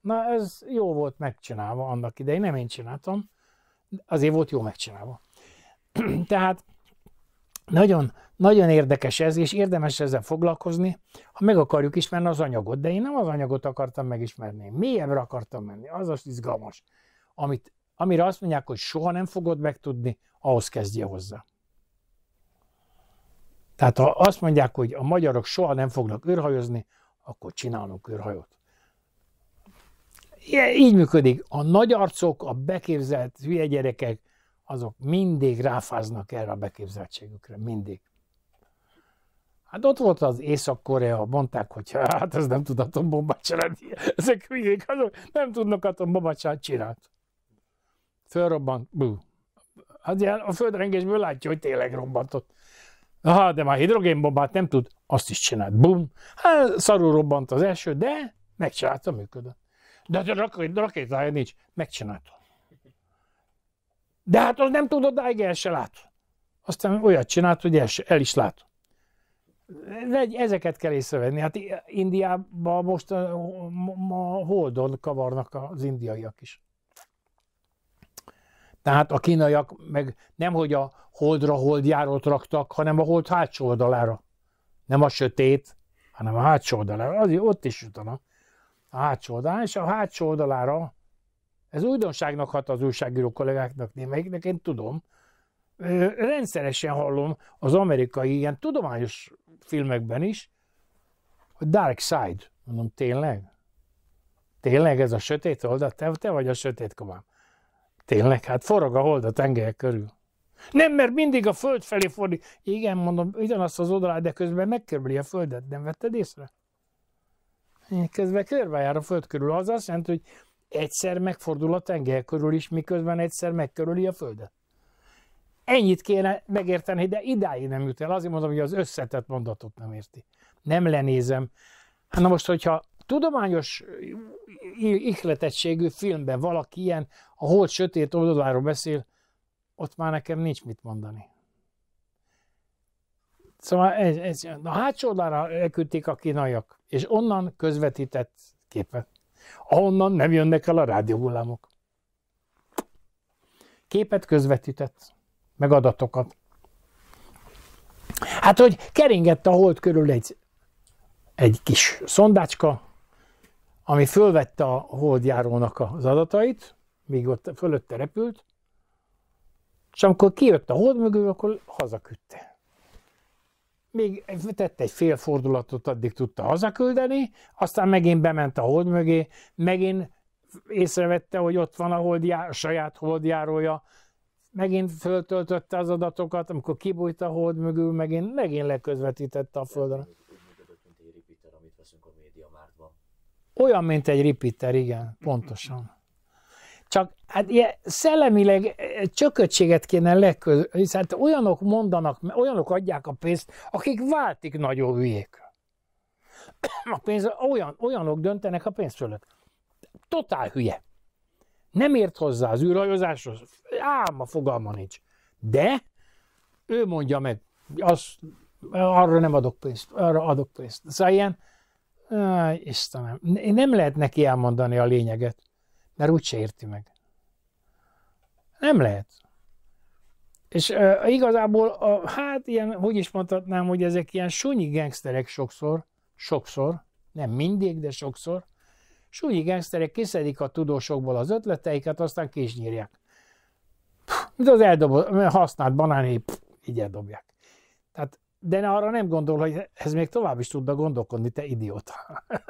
Na ez jó volt megcsinálva annak idején, nem én csináltam, azért volt jó megcsinálva. Tehát nagyon, nagyon érdekes ez, és érdemes ezzel foglalkozni, ha meg akarjuk ismerni az anyagot, de én nem az anyagot akartam megismerni, mélyebbre akartam menni, az az izgalmas. Amit, amire azt mondják, hogy soha nem fogod megtudni, ahhoz kezdje hozzá. Tehát ha azt mondják, hogy a magyarok soha nem fognak őrhajozni, akkor csinálunk őrhajót. Így működik. A nagy arcok, a beképzelt hülye gyerekek, azok mindig ráfáznak erre a beképzeltségükre, mindig. Hát ott volt az Észak-Korea, mondták, hogy hát ez nem tud atombombát csinálni. Ezek hülyék, azok nem tudnak atombombát csinálni. Fölrobbant, bú. Hát ilyen a földrengésből látja, hogy tényleg robbantott. Aha, de már hidrogénbombát nem tud, azt is csinált. Bum! Hát szarul robbant az első, de megcsinálta, működött. De hát a rak- rakétája nincs, megcsinálta. De hát az nem tudod, de el se lát. Aztán olyat csinált, hogy el, el is lát. Legy, ezeket kell észrevenni. Hát Indiában most a, a, a holdon kavarnak az indiaiak is. Tehát a kínaiak meg nemhogy a holdra holdjárót raktak, hanem a hold hátsó oldalára. Nem a sötét, hanem a hátsó oldalára. Az, ott is jutana, A hátsó oldalára, és a hátsó oldalára, ez újdonságnak hat az újságíró kollégáknak némelyiknek, én tudom, rendszeresen hallom az amerikai ilyen tudományos filmekben is, hogy Dark Side. Mondom, tényleg? Tényleg ez a sötét oldal? Te, te vagy a sötét komám. Tényleg, hát forog a hold a tengely körül. Nem, mert mindig a föld felé fordít. Igen, mondom, ugyanazt az odalát, de közben megkörbeli a földet. Nem vetted észre? Közben körbejár a föld körül. Az azt jelenti, hogy egyszer megfordul a tengely körül is, miközben egyszer megkörüli a földet. Ennyit kéne megérteni, de idáig nem jut el. Azért mondom, hogy az összetett mondatot nem érti. Nem lenézem. Hát na most, hogyha tudományos ihletettségű filmben valaki ilyen, a hold sötét oldaláról beszél, ott már nekem nincs mit mondani. Szóval ez, ez, a hátsó oldalra elküldték a kínaiak, és onnan közvetített képet, ahonnan nem jönnek el a rádióhullámok. Képet közvetített, meg adatokat. Hát, hogy keringett a hold körül egy, egy kis szondácska, ami fölvette a holdjárónak az adatait, míg ott fölötte repült, és amikor kijött a hold mögül, akkor hazaküldte. Még tette egy fél fordulatot, addig tudta hazaküldeni, aztán megint bement a hold mögé, megint észrevette, hogy ott van a, holdjá, a saját holdjárója, megint föltöltötte az adatokat, amikor kibújt a hold mögül, megint, megint leközvetítette a földre. Olyan, mint egy repeater, igen, pontosan. Csak hát ilyen szellemileg eh, csökötséget kéne legközelni, hiszen hát olyanok mondanak, olyanok adják a pénzt, akik váltik nagyon hülyék. A pénz, olyan, olyanok döntenek a pénz fölött. Totál hülye. Nem ért hozzá az űrhajózáshoz, a fogalma nincs. De ő mondja meg, az arra nem adok pénzt, arra adok pénzt. Szóval ilyen, Aj, Istenem, nem lehet neki elmondani a lényeget, mert úgyse érti meg. Nem lehet. És uh, igazából, a, hát ilyen, hogy is mondhatnám, hogy ezek ilyen sunyi gengszterek sokszor, sokszor, nem mindig, de sokszor, sunyi gengszterek kiszedik a tudósokból az ötleteiket, aztán ki mint az eldobott, használt banáni? puh, így eldobják de arra nem gondol, hogy ez még tovább is tudna gondolkodni, te idióta.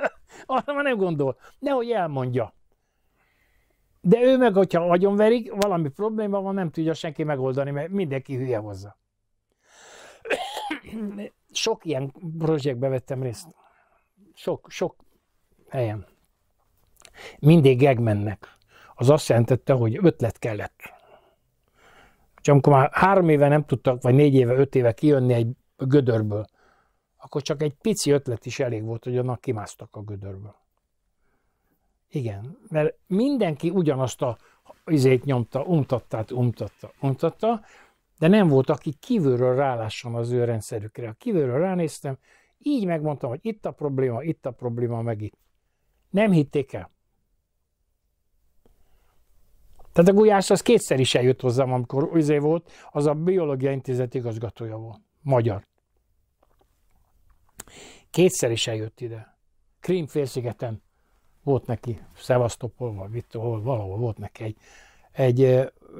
arra már nem gondol. Nehogy elmondja. De ő meg, hogyha agyonverik, valami probléma van, nem tudja senki megoldani, mert mindenki hülye hozza. Sok ilyen projektbe vettem részt. Sok, sok helyen. Mindig mennek, Az azt jelentette, hogy ötlet kellett. csak amikor már három éve nem tudtak, vagy négy éve, öt éve kijönni egy a gödörből, akkor csak egy pici ötlet is elég volt, hogy annak kimásztak a gödörből. Igen, mert mindenki ugyanazt a izét nyomta, umtatta, hát umtatta, umtatta, de nem volt, aki kívülről rálásson az ő rendszerükre. A kívülről ránéztem, így megmondtam, hogy itt a probléma, itt a probléma, meg itt. Nem hitték el. Tehát a gulyás az kétszer is eljött hozzám, amikor izé volt, az a biológia intézet igazgatója volt, magyar kétszer is eljött ide. Krím félszigeten volt neki, Szevasztopolban, mit, hol, valahol volt neki egy, egy,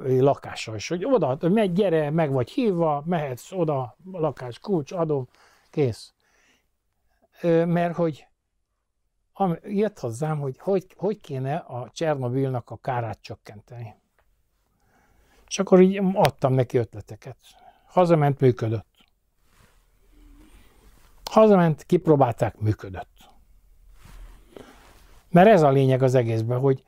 egy lakása is, hogy oda, hogy megy, gyere, meg vagy hívva, mehetsz oda, lakás, kulcs, adom, kész. Mert hogy ami, jött hozzám, hogy, hogy hogy kéne a Csernobilnak a kárát csökkenteni. És akkor így adtam neki ötleteket. Hazament, működött. Hazament, kipróbálták, működött. Mert ez a lényeg az egészben, hogy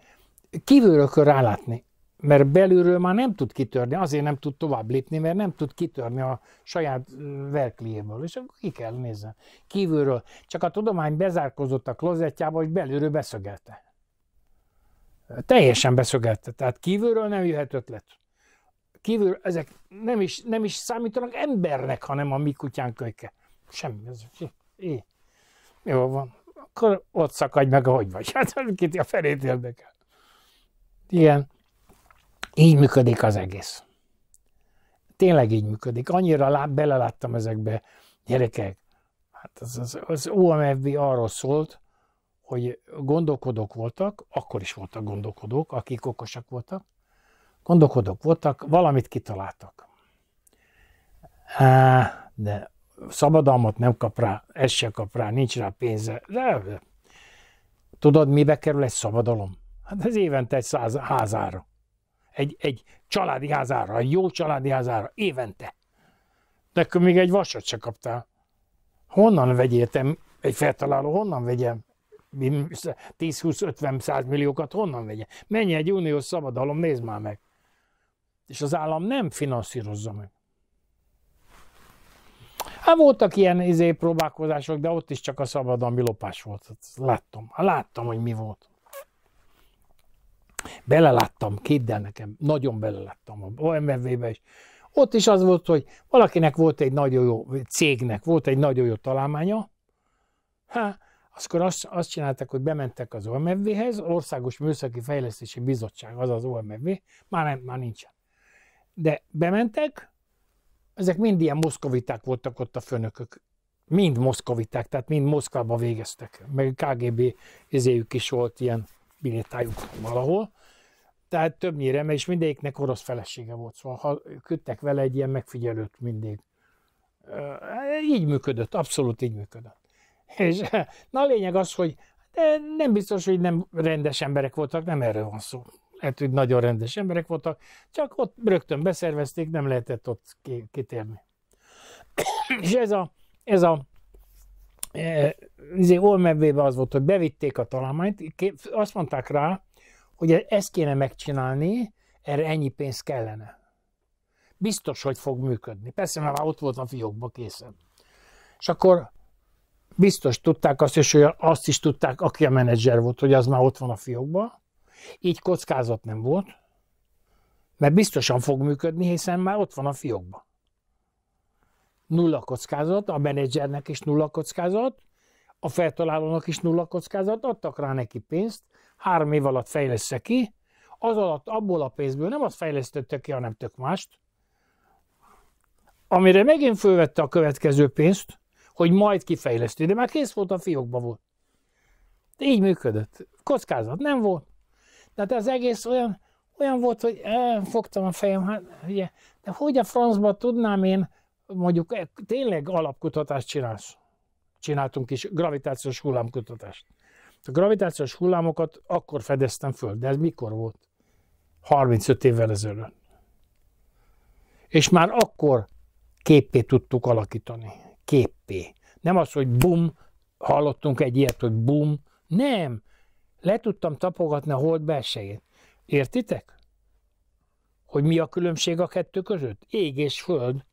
kívülről kell rálátni, mert belülről már nem tud kitörni, azért nem tud tovább lépni, mert nem tud kitörni a saját verkliéből, és akkor ki kell nézni. Kívülről. Csak a tudomány bezárkozott a klozetjába, hogy belülről beszögelte. Teljesen beszögelte, tehát kívülről nem jöhet ötlet. Kívül ezek nem is, nem is számítanak embernek, hanem a mi kutyánk kölyke semmi, ez így. Jó van, akkor ott szakadj meg, ahogy vagy. Hát kit a felét érdekel. Igen, így működik az egész. Tényleg így működik. Annyira lá, beleláttam ezekbe, gyerekek, hát az, az, az OMFB arról szólt, hogy gondolkodók voltak, akkor is voltak gondolkodók, akik okosak voltak, gondolkodók voltak, valamit kitaláltak. Há, de szabadalmat nem kap rá, ez se kap rá, nincs rá pénze. De, de. Tudod, mibe kerül egy szabadalom? Hát ez évente egy száz, házára. Egy, egy családi házára, egy jó családi házára, évente. De akkor még egy vasat se kaptál. Honnan vegyétem egy feltaláló, honnan vegyem? 10-20-50-100 milliókat honnan vegye? Menj egy uniós szabadalom, nézd már meg. És az állam nem finanszírozza meg. Hát voltak ilyen izé próbálkozások, de ott is csak a szabadalmi lopás volt. Hát láttam, láttam, hogy mi volt. Beleláttam, kéddel nekem, nagyon beleláttam a OMV-be is. Ott is az volt, hogy valakinek volt egy nagyon jó cégnek, volt egy nagyon jó találmánya, hát akkor azt, azt csináltak, hogy bementek az omv hez Országos Műszaki Fejlesztési Bizottság, az az OMV, már, nem, már nincsen. De bementek, ezek mind ilyen moszkoviták voltak ott a főnökök. Mind moszkoviták, tehát mind Moszkvába végeztek. Meg KGB izéjük is volt ilyen bilétájuk valahol. Tehát többnyire, és mindegyiknek orosz felesége volt, szóval ha küldtek vele egy ilyen megfigyelőt mindig. Így működött, abszolút így működött. És na a lényeg az, hogy nem biztos, hogy nem rendes emberek voltak, nem erről van szó lehet, hogy nagyon rendes emberek voltak, csak ott rögtön beszervezték, nem lehetett ott kitérni. És ez a, ez a e, olmebvébe az volt, hogy bevitték a találmányt, azt mondták rá, hogy ezt kéne megcsinálni, erre ennyi pénz kellene. Biztos, hogy fog működni. Persze, mert már ott volt a fiókba készen. És akkor biztos tudták azt is, hogy azt is tudták, aki a menedzser volt, hogy az már ott van a fiókban, így kockázat nem volt, mert biztosan fog működni, hiszen már ott van a fiókban. Nulla kockázat, a menedzsernek is nulla kockázat, a feltalálónak is nulla kockázat, adtak rá neki pénzt, három év alatt fejlesz ki, az alatt abból a pénzből nem azt fejlesztette ki, hanem tök mást, amire megint fölvette a következő pénzt, hogy majd kifejleszti, de már kész volt a fiókba volt. De így működött. Kockázat nem volt. Tehát az egész olyan, olyan volt, hogy eh, fogtam a fejem, hát ugye, de hogy a francba tudnám én, mondjuk eh, tényleg alapkutatást csinálsz? Csináltunk is gravitációs hullámkutatást. A gravitációs hullámokat akkor fedeztem föl, de ez mikor volt? 35 évvel ezelőtt. És már akkor képpé tudtuk alakítani. Képpé. Nem az, hogy bum, hallottunk egy ilyet, hogy bum. Nem le tudtam tapogatni a hold belsejét. Értitek? Hogy mi a különbség a kettő között? Ég és föld.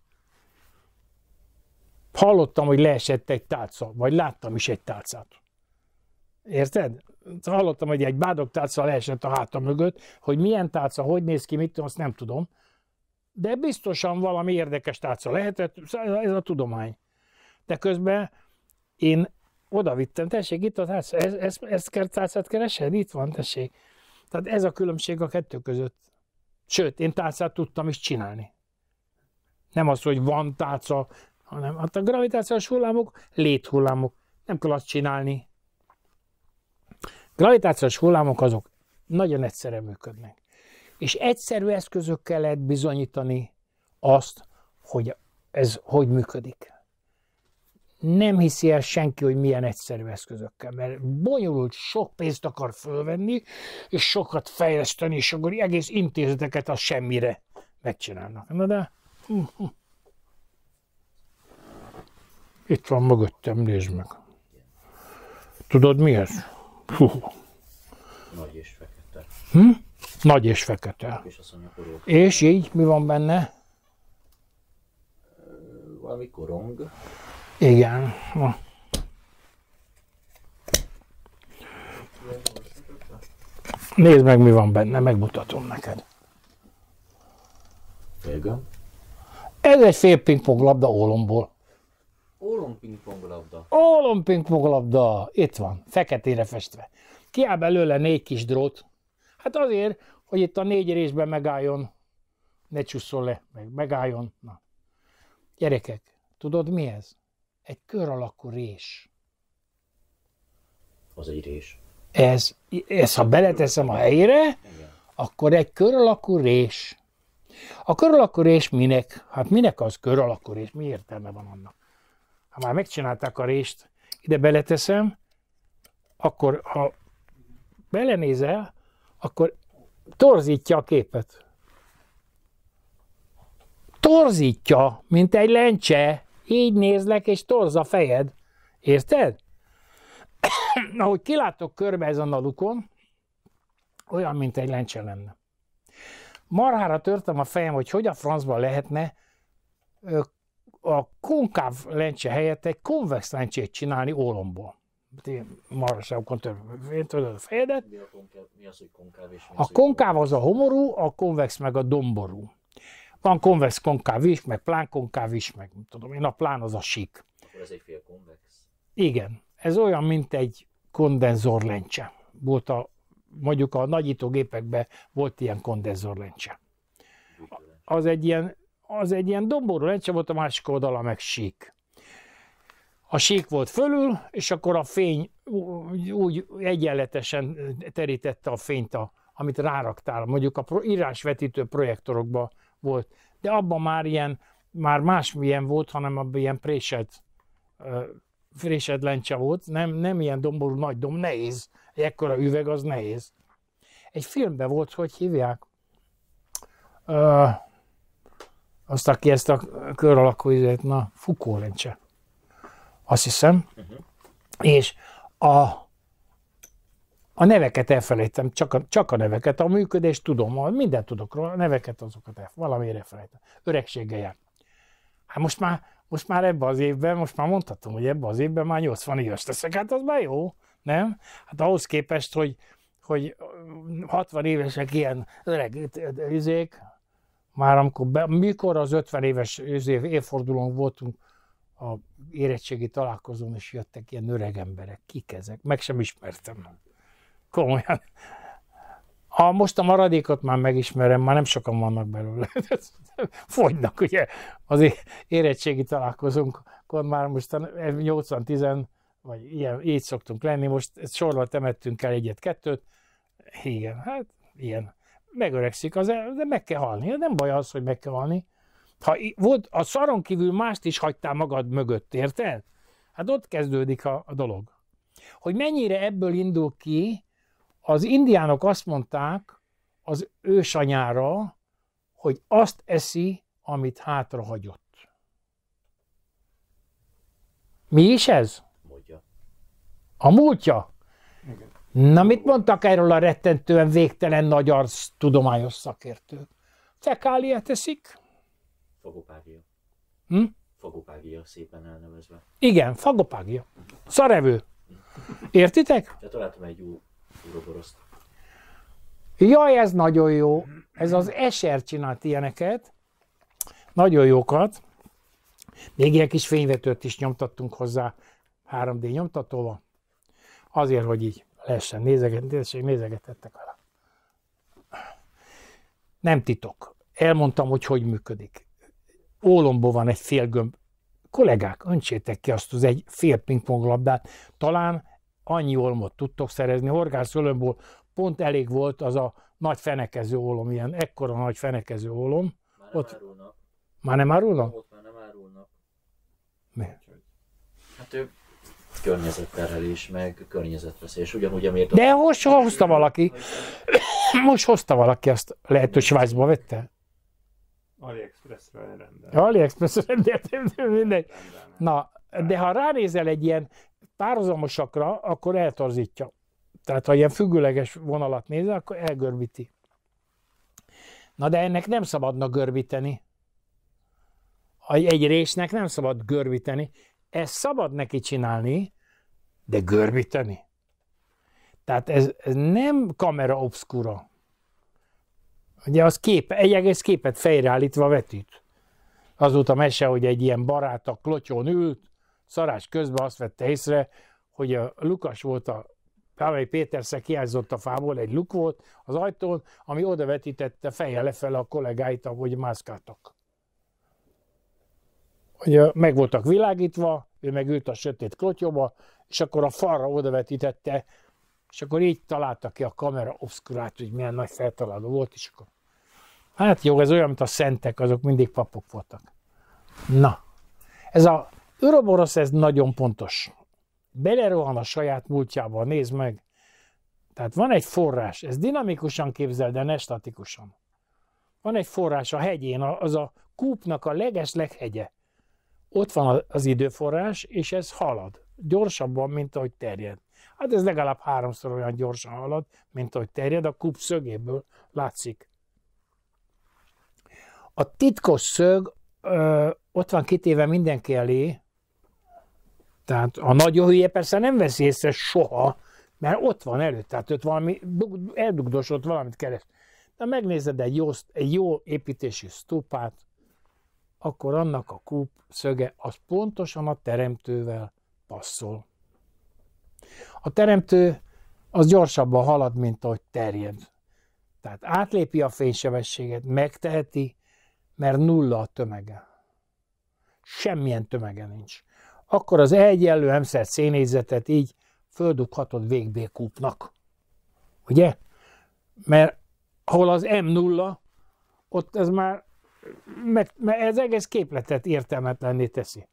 Hallottam, hogy leesett egy tálca, vagy láttam is egy tálcát. Érted? Hallottam, hogy egy bádog tálca leesett a hátam mögött, hogy milyen tálca, hogy néz ki, mit tudom, azt nem tudom. De biztosan valami érdekes tárca lehetett, ez a tudomány. De közben én oda vittem, tessék, itt a tárcát, ez, ez, ezt kell tárcát keresed? Itt van, tessék. Tehát ez a különbség a kettő között. Sőt, én tárcát tudtam is csinálni. Nem az, hogy van tárca, hanem hát a gravitációs hullámok léthullámok. Nem kell azt csinálni. Gravitációs hullámok azok nagyon egyszerűen működnek. És egyszerű eszközökkel lehet bizonyítani azt, hogy ez hogy működik nem hiszi el senki, hogy milyen egyszerű eszközökkel, mert bonyolult, sok pénzt akar fölvenni, és sokat fejleszteni, és akkor egész intézeteket a semmire megcsinálnak. Na de... Uh-huh. Itt van mögöttem, nézd meg. Tudod mi ez? Hú. Nagy és fekete. Hm? Nagy és fekete. És, és így mi van benne? Valami korong. Igen. Nézd meg, mi van benne, megmutatom neked. Igen. Ez egy szép labda ólomból. pingpong labda. Itt van, feketére festve. Kiáll belőle négy kis drót. Hát azért, hogy itt a négy részben megálljon. Ne csusszol le, meg megálljon. Na. Gyerekek, tudod mi ez? egy kör alakú rés. Az egy rés. Ez, ez ha beleteszem a helyére, Igen. akkor egy kör alakú rés. A kör alakú rés minek? Hát minek az kör alakú rés? Mi értelme van annak? Ha már megcsinálták a rést, ide beleteszem, akkor ha belenézel, akkor torzítja a képet. Torzítja, mint egy lencse. Így nézlek, és torz a fejed. Érted? Ahogy kilátok körbe ezen a lukon, olyan, mint egy lencse lenne. Marhára törtem a fejem, hogy hogy a francban lehetne a konkáv lencse helyett egy konvex lencsét csinálni ólomból. Hát Marhaságokon töröd a fejedet. Mi, a konkáv, mi az, hogy konkáv és mi az, A konkáv az a homorú, a konvex meg a domború. Van konvex, konkáv is, meg plán konkáv is, meg tudom én, a plán az a sík. Akkor ez egy fél konvex? Igen. Ez olyan, mint egy kondenzorlencse. Volt a, mondjuk a nagyítógépekben volt ilyen kondenzorlencse. Az egy ilyen, az egy ilyen domború lencse volt, a másik oldala meg sík. A sík volt fölül, és akkor a fény úgy egyenletesen terítette a fényt a, amit ráraktál, mondjuk a írásvetítő projektorokba volt. De abban már ilyen, már másmilyen volt, hanem abban ilyen présed, présed lencse volt, nem, nem ilyen domború nagy dom, nehéz. Egy ekkora üveg az nehéz. Egy filmben volt, hogy hívják, ö, azt, aki ezt a kör alakú na, Fukó lencse. Azt hiszem. Uh-huh. És a, a neveket elfelejtem, csak a, csak a neveket, a működést tudom, mindent tudok róla, a neveket azokat el, valamire elfelejtem. Öregséggel jár. Hát most már, most már ebbe az évben, most már mondhatom, hogy ebbe az évben már 80 éves leszek, hát az már jó, nem? Hát ahhoz képest, hogy, hogy 60 évesek ilyen öreg üzék, már amikor, be, mikor az 50 éves év, évfordulón voltunk, a érettségi találkozón is jöttek ilyen öreg emberek, kik ezek, meg sem ismertem. Komolyan. A, most a maradékot már megismerem, már nem sokan vannak belőle. Fogynak, ugye? Az érettségi találkozunk, akkor már most 80-10, vagy ilyen, így szoktunk lenni, most sorra temettünk el egyet-kettőt. Igen, hát ilyen. Megöregszik, az, de meg kell halni. Hát nem baj az, hogy meg kell halni. Ha volt, a szaron kívül mást is hagytál magad mögött, érted? Hát ott kezdődik a, a dolog. Hogy mennyire ebből indul ki, az indiánok azt mondták az ősanyára, hogy azt eszi, amit hátra hagyott. Mi is ez? A múltja? Na, mit mondtak erről a rettentően végtelen nagy arc tudományos szakértő? Fekáliát eszik? Fagopágia. Hm? Fagopágia szépen elnevezve. Igen, fagopágia. Szarevő. Értitek? De találtam egy jó Uroboroszt. Jaj, ez nagyon jó. Ez az Eser csinált ilyeneket. Nagyon jókat. Még ilyen kis fényvetőt is nyomtattunk hozzá 3D nyomtatóval. Azért, hogy így lehessen nézegetni, és nézegetettek vele. Nem titok. Elmondtam, hogy hogy működik. Ólomból van egy gömb. Kollégák, öntsétek ki azt az egy fél labdát. Talán annyi olmot tudtok szerezni. Horgász Ölömből pont elég volt az a nagy fenekező olom ilyen ekkora nagy fenekező olom. Már nem ott... árulnak. Már nem árulnak? Ott már nem árulnak. Mi? Hát ő környezetterhelés, meg környezetveszélyes, ugyanúgy, amiért... De most hozta valaki, most hozta valaki azt, lehet, hogy Svájcba vette? AliExpressre rendelt. AliExpressre rendelt, mindegy. Na, de ha ránézel egy ilyen párhuzamosakra, akkor eltorzítja. Tehát ha ilyen függőleges vonalat néz, akkor elgörbíti. Na de ennek nem szabadna görbíteni. Egy résnek nem szabad görbíteni. Ezt szabad neki csinálni, de görbíteni. Tehát ez, ez nem kamera obszkura. Ugye az kép, egy egész képet fejreállítva vetít. Azóta mese, hogy egy ilyen barát a klotyón ült, szarás közben azt vette észre, hogy a Lukas volt a Pálai Péter kiállzott a fából, egy luk volt az ajtón, ami oda vetítette feje lefelé a kollégáit, ahogy mászkáltak. Ugye meg voltak világítva, ő megült a sötét klotyóba, és akkor a falra oda vetítette, és akkor így találta ki a kamera obszkurát, hogy milyen nagy feltaláló volt, és akkor hát jó, ez olyan, mint a szentek, azok mindig papok voltak. Na, ez a Örömorosz ez nagyon pontos. Belerohan a saját múltjába, nézd meg. Tehát van egy forrás, ez dinamikusan képzel, de ne statikusan. Van egy forrás a hegyén, az a kúpnak a leges leghegye. Ott van az időforrás, és ez halad. Gyorsabban, mint ahogy terjed. Hát ez legalább háromszor olyan gyorsan halad, mint ahogy terjed, a kúp szögéből látszik. A titkos szög ö, ott van kitéve mindenki elé, tehát a nagyon hülye persze nem veszi észre soha, mert ott van előtt, tehát ott valami eldugdosott valamit keres. De megnézed egy jó, egy jó építésű stupát, akkor annak a kúp szöge az pontosan a teremtővel passzol. A teremtő az gyorsabban halad, mint ahogy terjed. Tehát átlépi a fénysebességet, megteheti, mert nulla a tömege. Semmilyen tömege nincs akkor az egyenlő emszert szénézetet így földughatod végbékúpnak. Ugye? Mert hol az M0, ott ez már, meg, mert ez egész képletet értelmetlenné teszi.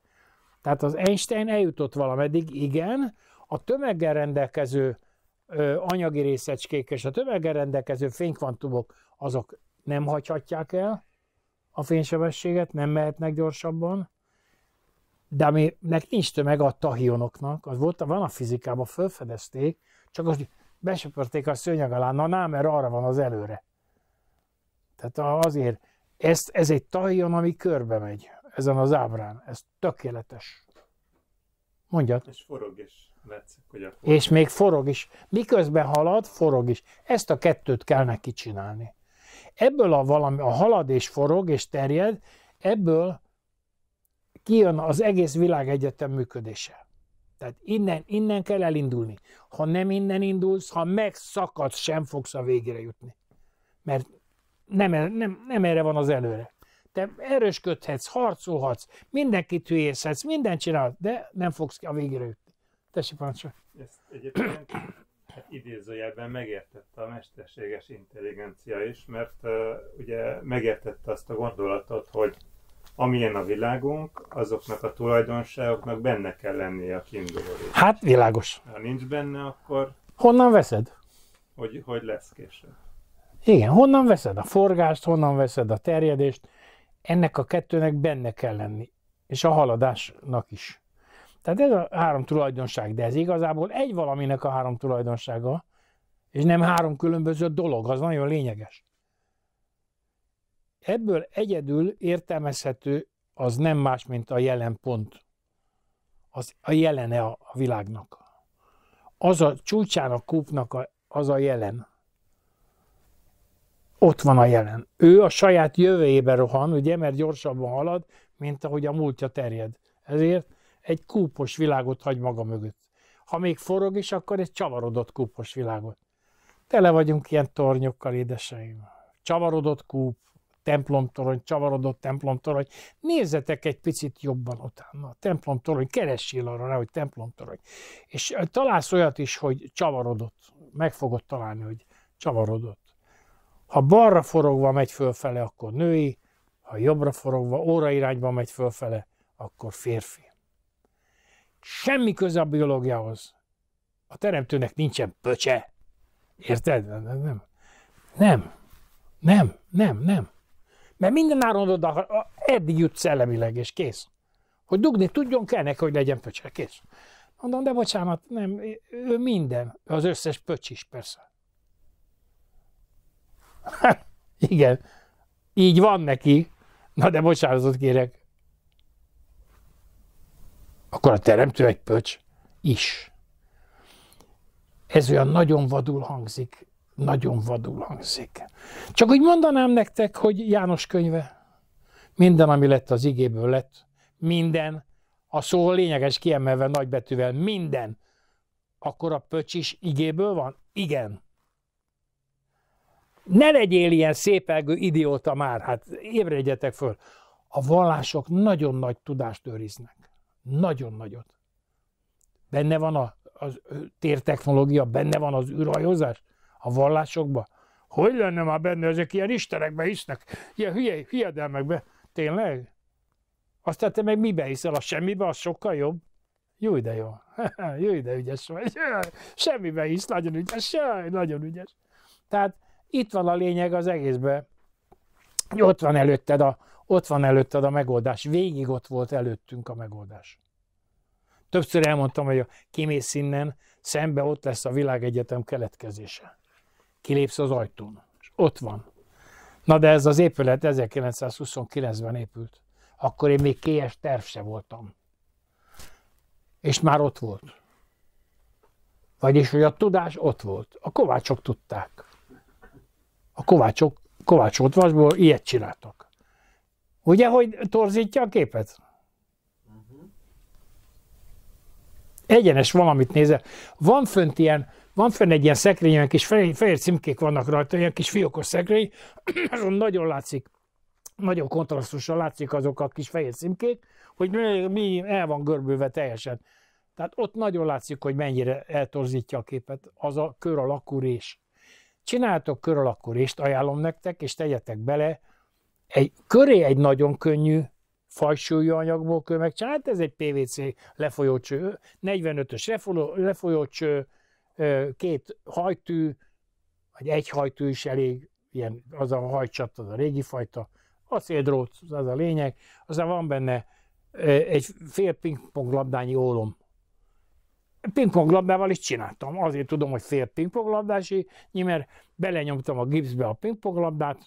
Tehát az Einstein eljutott valameddig, igen, a tömeggel rendelkező ö, anyagi részecskék és a tömeggel rendelkező fénykvantumok, azok nem hagyhatják el a fénysebességet, nem mehetnek gyorsabban, de aminek nincs tömeg a tahionoknak, az volt, van a fizikában, felfedezték, csak azt besöpörték a szőnyeg alá, na, nem mert arra van az előre. Tehát azért, ezt, ez egy tahion, ami körbe megy ezen az ábrán, ez tökéletes. mondja? És forog is. Látszik, hogy a forog. És még forog is. Miközben halad, forog is. Ezt a kettőt kell neki csinálni. Ebből a, valami, a halad és forog és terjed, ebből kijön az egész világegyetem működése. Tehát innen, innen kell elindulni. Ha nem innen indulsz, ha megszakadsz, sem fogsz a végére jutni. Mert nem, nem, nem erre van az előre. Te erősködhetsz, harcolhatsz, mindenkit hülyészhetsz, mindent csinálsz, de nem fogsz a végére jutni. Tessék, Pancsa! Ezt egyébként hát idézőjelben megértette a mesterséges intelligencia is, mert uh, ugye megértette azt a gondolatot, hogy amilyen a világunk, azoknak a tulajdonságoknak benne kell lennie a kiindulóban. Hát világos. Ha nincs benne, akkor... Honnan veszed? Hogy, hogy lesz később. Igen, honnan veszed a forgást, honnan veszed a terjedést, ennek a kettőnek benne kell lenni, és a haladásnak is. Tehát ez a három tulajdonság, de ez igazából egy valaminek a három tulajdonsága, és nem három különböző dolog, az nagyon lényeges. Ebből egyedül értelmezhető az nem más, mint a jelen pont. Az a jelene a világnak. Az a csúcsán a kúpnak a, az a jelen. Ott van a jelen. Ő a saját jövőjébe rohan, ugye, mert gyorsabban halad, mint ahogy a múltja terjed. Ezért egy kúpos világot hagy maga mögött. Ha még forog is, akkor egy csavarodott kúpos világot. Tele vagyunk ilyen tornyokkal, édeseim. Csavarodott kúp, templomtorony, csavarodott templomtorony. Nézzetek egy picit jobban utána. A templomtorony, keressél arra rá, hogy templomtorony. És találsz olyat is, hogy csavarodott. Meg fogod találni, hogy csavarodott. Ha balra forogva megy fölfele, akkor női, ha jobbra forogva, óra irányba megy fölfele, akkor férfi. Semmi köze a biológiához. A teremtőnek nincsen pöcse. Érted? Nem. Nem. Nem. Nem. Nem. Mert minden áron oda, eddig jut szellemileg, és kész. Hogy dugni tudjon, kell neki, hogy legyen pöcse, kész. Mondom, de bocsánat, nem, ő minden, az összes pöcs is persze. igen, így van neki, na de bocsánatot kérek. Akkor a teremtő egy pöcs is. Ez olyan nagyon vadul hangzik, nagyon vadul hangzik. Csak úgy mondanám nektek, hogy János könyve, minden, ami lett az igéből lett, minden, a szó lényeges kiemelve nagybetűvel, minden, akkor a pöcs is igéből van? Igen. Ne legyél ilyen szépelgő idióta már, hát ébredjetek föl. A vallások nagyon nagy tudást őriznek. Nagyon nagyot. Benne van a, a tértechnológia, benne van az űrhajózás, a vallásokba? Hogy lenne már benne, ezek ilyen istenekbe hisznek, ilyen hülye, hiedelmekbe? Tényleg? Aztán te meg mibe hiszel? A semmibe, az sokkal jobb. Jó ide jó. jó ide ügyes vagy. Semmibe hisz, nagyon ügyes. Jaj, nagyon ügyes. Tehát itt van a lényeg az egészben. Ott van előtted a, ott van előtted a megoldás. Végig ott volt előttünk a megoldás. Többször elmondtam, hogy a kimész innen, szembe ott lesz a világegyetem keletkezése kilépsz az ajtón, és ott van. Na de ez az épület 1929-ben épült. Akkor én még kélyes terv se voltam. És már ott volt. Vagyis, hogy a tudás ott volt. A kovácsok tudták. A kovácsok, kovácsolt vasból ilyet csináltak. Ugye, hogy torzítja a képet? Mhm. Egyenes valamit nézel. Van fönt ilyen van fenn egy ilyen szekrény, ilyen kis fehér, fehér címkék vannak rajta, ilyen kis fiókos szekrény, azon nagyon látszik, nagyon kontrasztusan látszik azok a kis fehér címkék, hogy mi, mi el van görbülve teljesen. Tehát ott nagyon látszik, hogy mennyire eltorzítja a képet az a kör alakú rés. Csináltok kör alakú rést, ajánlom nektek, és tegyetek bele egy, köré egy nagyon könnyű fajsúlyú anyagból kell megcsinálni. Hát ez egy PVC lefolyócső, 45-ös lefolyócső, két hajtű, vagy egy hajtű is elég, ilyen, az a hajcsat, az a régi fajta, széldrót, az a lényeg, aztán van benne egy fél pingpong labdányi ólom. Pingpong labdával is csináltam, azért tudom, hogy fél pingpong labdási, mert belenyomtam a gipszbe a pingpong labdát,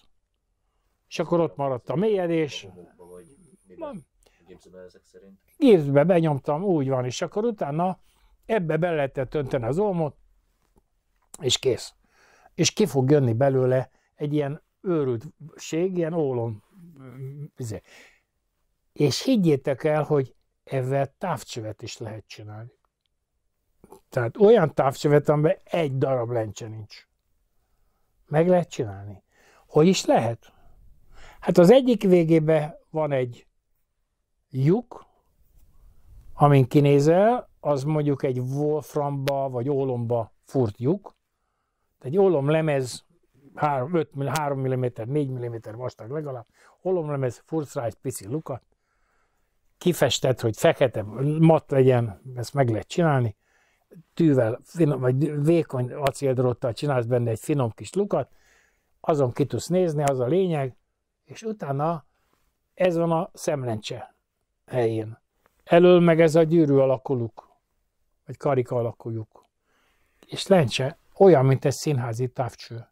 és akkor ott maradt a mélyedés. Gipszbe benyomtam, úgy van, és akkor utána ebbe be lehetett önteni az olmot, és kész. És ki fog jönni belőle egy ilyen őrültség, ilyen ólom. Izé. És higgyétek el, hogy ezzel távcsövet is lehet csinálni. Tehát olyan távcsövet, amiben egy darab lencse nincs. Meg lehet csinálni. Hogy is lehet? Hát az egyik végében van egy lyuk, amin kinézel, az mondjuk egy wolframba vagy ólomba furt lyuk, egy olomlemez, 3, 5, 3 mm, 4 mm vastag legalább, furcsa egy pici lukat, kifestett, hogy fekete, mat legyen, ezt meg lehet csinálni, tűvel, finom, vagy vékony acéldróttal csinálsz benne egy finom kis lukat, azon ki tudsz nézni, az a lényeg, és utána ez van a szemlencse helyén. Elől meg ez a gyűrű alakuluk vagy karika alakuljuk És lencse olyan, mint egy színházi távcső.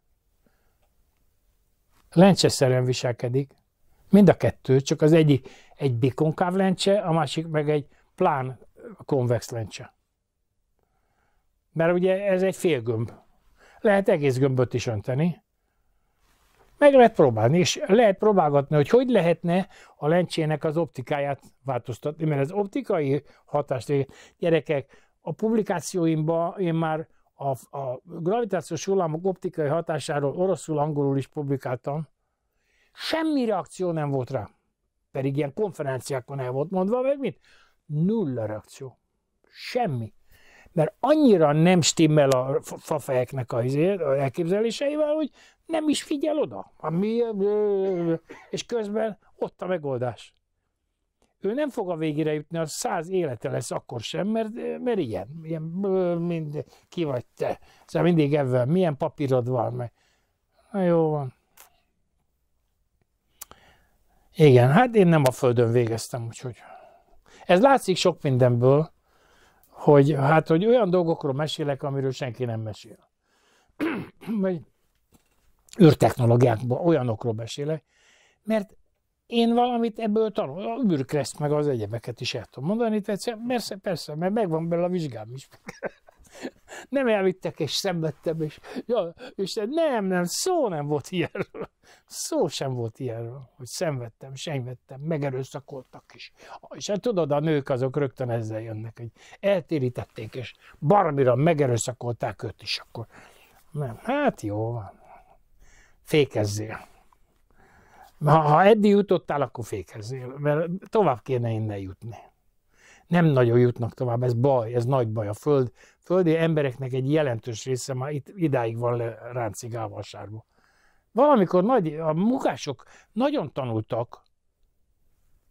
Lencseszerűen viselkedik. Mind a kettő, csak az egyik egy bikonkáv lencse, a másik meg egy plán konvex lencse. Mert ugye ez egy félgömb. Lehet egész gömböt is önteni. Meg lehet próbálni, és lehet próbálgatni, hogy hogy lehetne a lencsének az optikáját változtatni, mert az optikai hatást, gyerekek, a publikációimban én már a, a gravitációs hullámok optikai hatásáról oroszul, angolul is publikáltam, semmi reakció nem volt rá. Pedig ilyen konferenciákon el volt mondva, meg mit? Nulla reakció. Semmi. Mert annyira nem stimmel a fafejeknek a, izé, a elképzeléseivel, hogy nem is figyel oda. Ami, és közben ott a megoldás ő nem fog a végére jutni, a száz élete lesz akkor sem, mert, mert ilyen, ilyen mind, ki vagy te. Szóval mindig ebben, milyen papírod van, meg. Na jó van. Igen, hát én nem a földön végeztem, úgyhogy. Ez látszik sok mindenből, hogy hát, hogy olyan dolgokról mesélek, amiről senki nem mesél. Vagy űrtechnológiákban olyanokról mesélek, mert én valamit ebből tanulom, a űrkreszt meg az egyebeket is el tudom mondani, tehát persze, persze, mert megvan belőle a vizsgám is. nem elvittek, és szenvedtem, és, ja, és nem, nem, szó nem volt ilyenről. Szó sem volt ilyenről, hogy szenvedtem, senyvedtem, megerőszakoltak is. És hát tudod, a nők azok rögtön ezzel jönnek, hogy eltérítették, és baromira megerőszakolták őt is, akkor nem, hát jó van, fékezzél. Ha, ha eddig jutottál, akkor fékezzél, mert tovább kéne innen jutni. Nem nagyon jutnak tovább, ez baj, ez nagy baj. A föld, földi embereknek egy jelentős része már itt, idáig van le ráncigával sárba. Valamikor nagy, a munkások nagyon tanultak,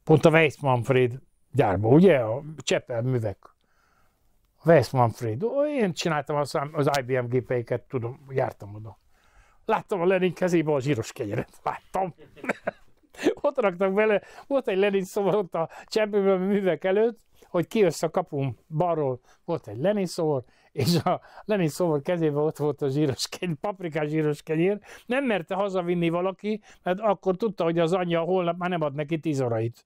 pont a Weiss Manfred gyárba, ugye? A Csepel művek. Vesz Manfred. Én csináltam az, az IBM gépeiket, tudom, jártam oda. Láttam a Lenin kezében a zsíros kenyeret. Láttam. ott raktak bele, volt egy Lenin szobor ott a csempőben a művek előtt, hogy ki a kapunk balról, volt egy Lenin szobor, és a Lenin szobor kezében ott volt a zsíros kenyér, paprikás zsíros kenyér. Nem merte hazavinni valaki, mert akkor tudta, hogy az anyja holnap már nem ad neki tíz orait.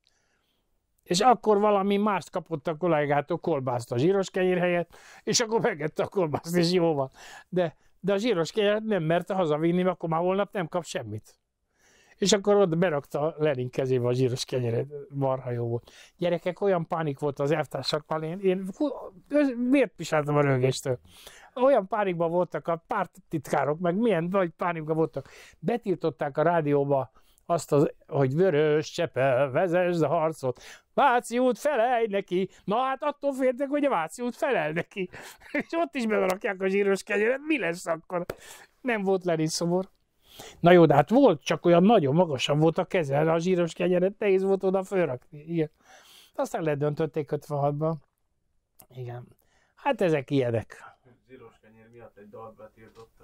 És akkor valami mást kapott a kollégától, kolbászt a zsíros kenyér helyett, és akkor megette a kolbászt, és jó van. De de a zsíros kenyeret nem merte hazavinni, mert akkor már holnap nem kap semmit. És akkor ott berakta Lenin kezébe a zsíros kenyeret, marha jó volt. Gyerekek, olyan pánik volt az elvtársakkal, én, én hú, miért pisáltam a rögéstől? Olyan pánikban voltak a pártitkárok, meg milyen nagy pánikban voltak. Betiltották a rádióba azt, az, hogy vörös csepel, vezesd a harcot, Váci út felelj neki. Na hát attól féltek, hogy a Váci út felel neki. És ott is belerakják a zsíros kenyeret, mi lesz akkor? Nem volt Lenin szobor. Na jó, de hát volt, csak olyan nagyon magasan volt a kezel, a zsíros kenyeret nehéz volt oda fölrakni. Igen. Aztán ledöntötték 56-ban. Igen. Hát ezek ilyenek. Zsíros kenyér miatt egy dalt betiltott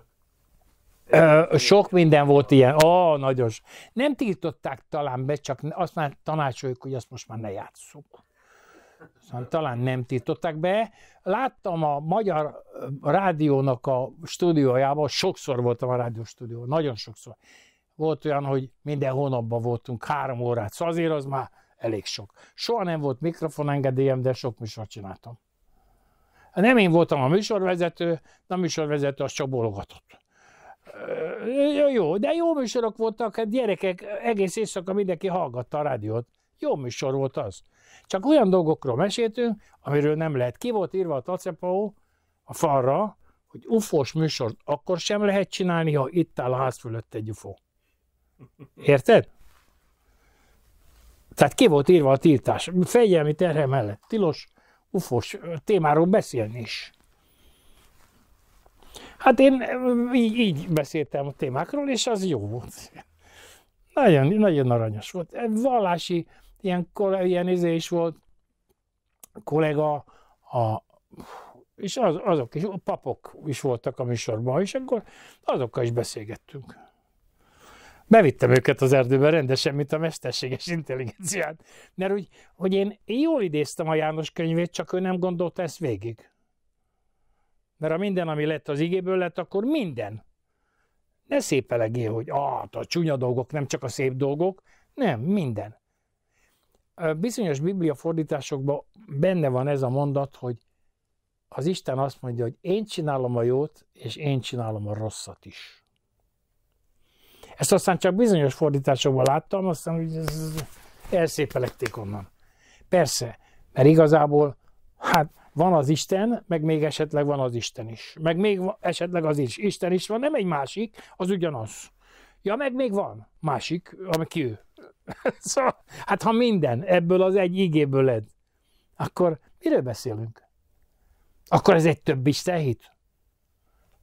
sok minden volt ilyen, ó, nagyos. Nem tiltották talán be, csak azt már tanácsoljuk, hogy azt most már ne játsszuk. Szóval talán nem tiltották be. Láttam a magyar rádiónak a stúdiójában, sokszor voltam a rádió stúdió, nagyon sokszor. Volt olyan, hogy minden hónapban voltunk három órát, szóval azért az már elég sok. Soha nem volt mikrofonengedélyem, de sok műsort csináltam. Nem én voltam a műsorvezető, de a műsorvezető az csak bologatott. Jó, jó, de jó műsorok voltak, hát gyerekek, egész éjszaka mindenki hallgatta a rádiót. Jó műsor volt az. Csak olyan dolgokról meséltünk, amiről nem lehet. Ki volt írva a tacepaó a falra, hogy ufós műsort akkor sem lehet csinálni, ha itt áll a ház fölött egy ufó. Érted? Tehát ki volt írva a tiltás? Fegyelmi terhe mellett tilos ufós témáról beszélni is. Hát én így, így beszéltem a témákról, és az jó volt. Nagyon, nagyon aranyos volt. Vallási, ilyen, ilyen izé is volt, kollega, a, és az, azok is, a papok is voltak a műsorban, és akkor azokkal is beszélgettünk. Bevittem őket az erdőbe rendesen, mint a mesterséges intelligenciát, mert úgy, hogy én jól idéztem a János könyvét, csak ő nem gondolta ezt végig. Mert ha minden, ami lett az igéből lett, akkor minden. Ne szépelegjél, hogy a hát a csúnya dolgok, nem csak a szép dolgok, nem, minden. Bizonyos biblia fordításokban benne van ez a mondat, hogy az Isten azt mondja, hogy én csinálom a jót, és én csinálom a rosszat is. Ezt aztán csak bizonyos fordításokban láttam, aztán hogy elszépelekték onnan. Persze, mert igazából, hát van az Isten, meg még esetleg van az Isten is. Meg még esetleg az is. Isten is van, nem egy másik, az ugyanaz. Ja, meg még van másik, ami ki ő. szóval, hát ha minden ebből az egy igéből lett, akkor miről beszélünk? Akkor ez egy több Isten hit?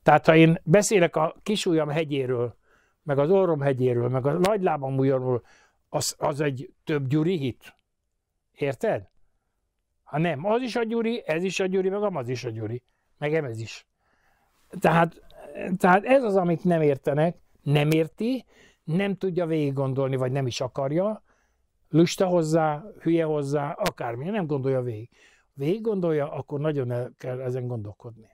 Tehát ha én beszélek a Kisújam hegyéről, meg az orrom hegyéről, meg a nagylábam ujjamról, az, az egy több gyuri hit. Érted? Ha nem, az is a Gyuri, ez is a Gyuri, meg az is a Gyuri, meg ez is. Tehát, tehát ez az, amit nem értenek, nem érti, nem tudja végig gondolni, vagy nem is akarja, lusta hozzá, hülye hozzá, akármi, nem gondolja végig. Végig gondolja, akkor nagyon el kell ezen gondolkodni.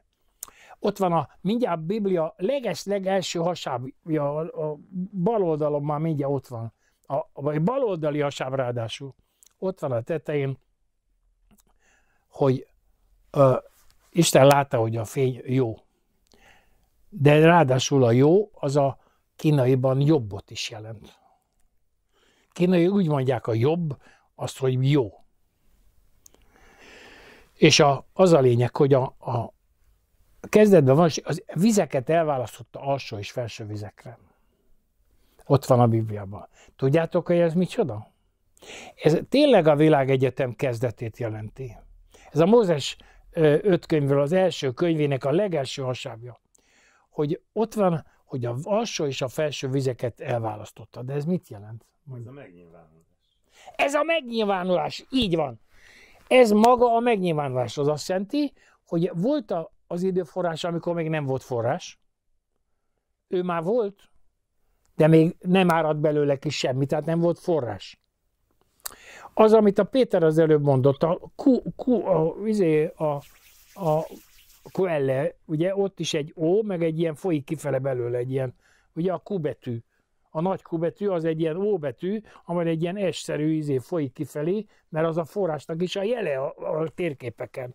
Ott van a mindjárt Biblia leges-legelső hasábja, a, a bal oldalon már mindjárt ott van. A, a baloldali hasáb ráadásul. Ott van a tetején, hogy uh, Isten látta, hogy a fény jó. De ráadásul a jó, az a kínaiban jobbot is jelent. Kínai úgy mondják a jobb, azt, hogy jó. És a, az a lényeg, hogy a, a kezdetben van, az vizeket elválasztotta alsó és felső vizekre. Ott van a Bibliában. Tudjátok, hogy ez micsoda? Ez tényleg a világegyetem kezdetét jelenti. Ez a Mózes öt könyvről az első könyvének a legelső hasábja, hogy ott van, hogy a alsó és a felső vizeket elválasztotta. De ez mit jelent? Mondjuk. Ez a megnyilvánulás. Ez a megnyilvánulás, így van. Ez maga a megnyilvánulás. Az azt jelenti, hogy volt a, az időforrás, amikor még nem volt forrás. Ő már volt, de még nem árad belőle ki semmi, tehát nem volt forrás. Az, amit a Péter az előbb mondott, a, Q, Q, a, izé, a, a, a Quelle, ugye ott is egy O, meg egy ilyen folyik kifele belőle, egy ilyen, ugye a Q betű. A nagy Q betű az egy ilyen O betű, amely egy ilyen S-szerű izé folyik kifelé, mert az a forrásnak is a jele a, a térképeken.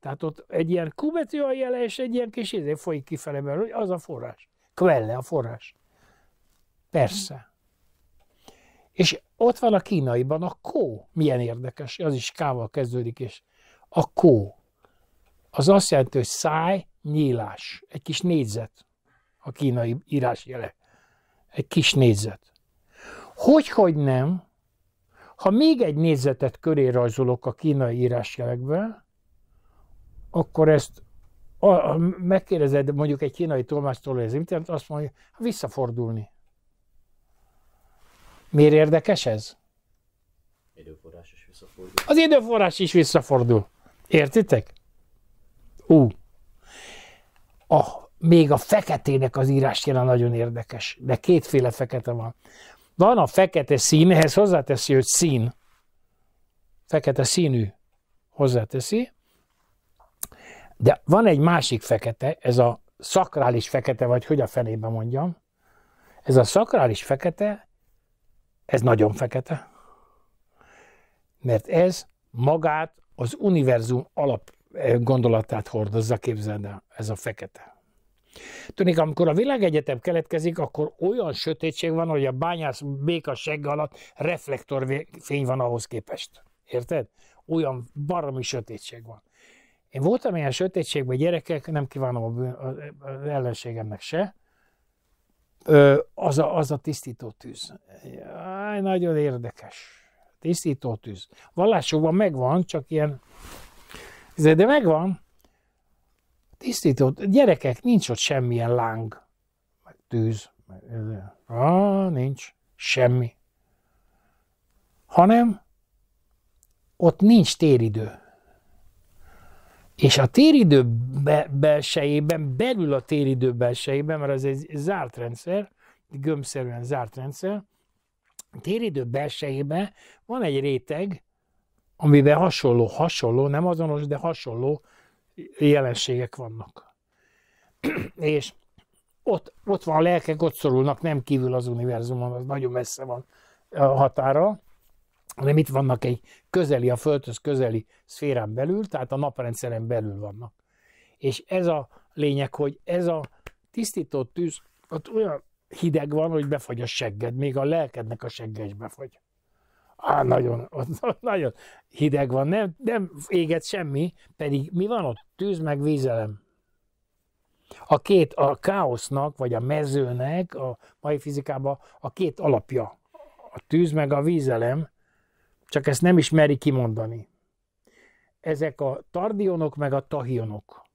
Tehát ott egy ilyen Q betű a jele, és egy ilyen kis izé folyik kifele belőle, az a forrás. Quelle a forrás. Persze. És ott van a kínaiban a kó. Milyen érdekes, az is kával kezdődik, és a kó. Az azt jelenti, hogy száj, nyílás, egy kis négyzet, a kínai írásjele. Egy kis négyzet. Hogyhogy hogy nem, ha még egy négyzetet köré rajzolok a kínai jelekben, akkor ezt a, a, megkérdezed mondjuk egy kínai tolmástól, hogy ez mit jelent, azt mondja, visszafordulni. Miért érdekes ez? Időforrás is visszafordul. Az időforrás is visszafordul. Értitek? Ú. A, még a feketének az írásjára nagyon érdekes, de kétféle fekete van. Van a fekete szín, ehhez hozzáteszi, hogy szín. Fekete színű hozzáteszi. De van egy másik fekete, ez a szakrális fekete, vagy hogy a fenébe mondjam. Ez a szakrális fekete, ez nagyon fekete, mert ez magát az univerzum alap eh, gondolatát hordozza, képzeld el, ez a fekete. Tudnék, amikor a világegyetem keletkezik, akkor olyan sötétség van, hogy a bányász béka segge alatt reflektorfény van ahhoz képest. Érted? Olyan baromi sötétség van. Én voltam ilyen sötétségben gyerekek, nem kívánom a bűn, az ellenségemnek se, az a, az a tisztító tűz. Jaj, nagyon érdekes. Tisztító tűz. Vallásokban megvan, csak ilyen, izé, de megvan. Tisztító, gyerekek, nincs ott semmilyen láng, meg tűz. á, nincs, semmi. Hanem ott nincs téridő és a téridő be- belsejében, belül a téridő belsejében, mert ez egy zárt rendszer, gömbszerűen zárt rendszer, a téridő belsejében van egy réteg, amiben hasonló, hasonló, nem azonos, de hasonló jelenségek vannak. és ott, ott van a lelkek, ott szorulnak, nem kívül az univerzumon, az nagyon messze van a határa hanem itt vannak egy közeli, a Földhöz közeli szférán belül, tehát a naprendszeren belül vannak. És ez a lényeg, hogy ez a tisztított tűz, ott olyan hideg van, hogy befagy a segged, még a lelkednek a segge is befagy. Á, nagyon, nagyon hideg van, nem, nem éget semmi, pedig mi van ott? Tűz meg vízelem. A két, a káosznak, vagy a mezőnek, a mai fizikában a két alapja, a tűz meg a vízelem, csak ezt nem ismeri kimondani. Ezek a tardionok meg a tahionok.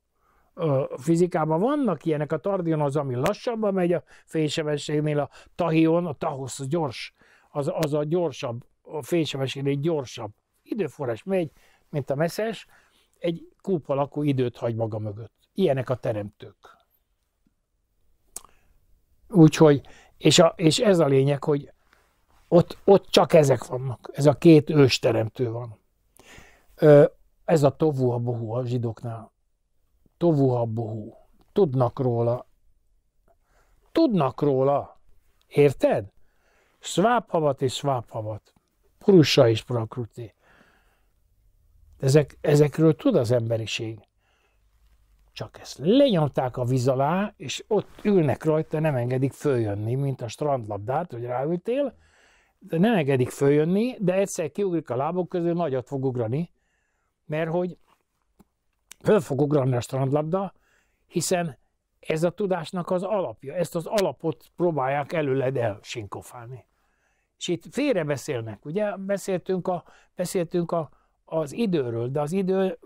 A fizikában vannak ilyenek, a tardion az, ami lassabban megy a fénysebességnél, a tahion, a tahosz az gyors, az, az a gyorsabb, a fénysebességnél gyorsabb. Időforrás megy, mint a messzes, egy kúp alakú időt hagy maga mögött. Ilyenek a teremtők. Úgyhogy, és, a, és ez a lényeg, hogy ott, ott csak ezek vannak. Ez a két ősteremtő van. Ez a tovu a bohu a zsidóknál. Tovu a Tudnak róla. Tudnak róla. Érted? Svábhavat és svábhavat. Purussa és prakruti. Ezek, ezekről tud az emberiség. Csak ezt lenyomták a víz alá, és ott ülnek rajta, nem engedik följönni, mint a strandlabdát, hogy ráültél, nem engedik följönni, de egyszer kiugrik a lábok közül, nagyot fog ugrani, mert hogy föl fog ugrani a strandlabda, hiszen ez a tudásnak az alapja, ezt az alapot próbálják előled elsinkofálni. És itt félrebeszélnek, ugye? Beszéltünk, a, beszéltünk a, az időről, de az időről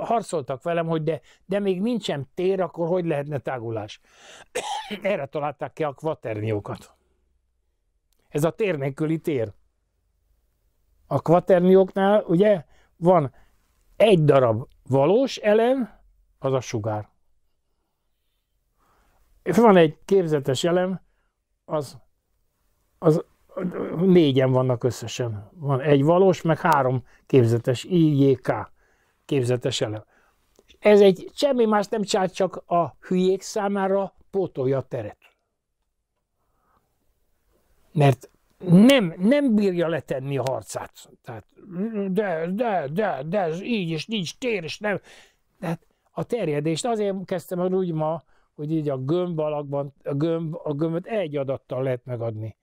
harcoltak velem, hogy de, de még nincsen tér, akkor hogy lehetne tágulás? Erre találták ki a kvaterniókat. Ez a tér nélküli tér. A kvaternióknál ugye van egy darab valós elem, az a sugár. És van egy képzetes elem, az, az négyen vannak összesen. Van egy valós, meg három képzetes, K képzetes elem. Ez egy semmi más nem csinál, csak a hülyék számára pótolja a teret mert nem, nem bírja letenni a harcát. Tehát, de, de, de, de, ez így, és nincs tér, és nem. Tehát a terjedést azért kezdtem el úgy ma, hogy így a gömb alakban, a, gömb, a gömböt egy adattal lehet megadni.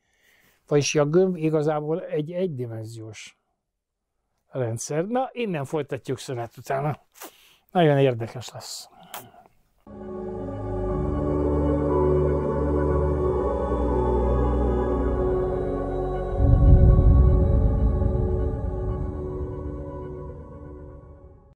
Vagyis a gömb igazából egy egydimenziós rendszer. Na, innen folytatjuk szünet utána. Nagyon érdekes lesz. thank you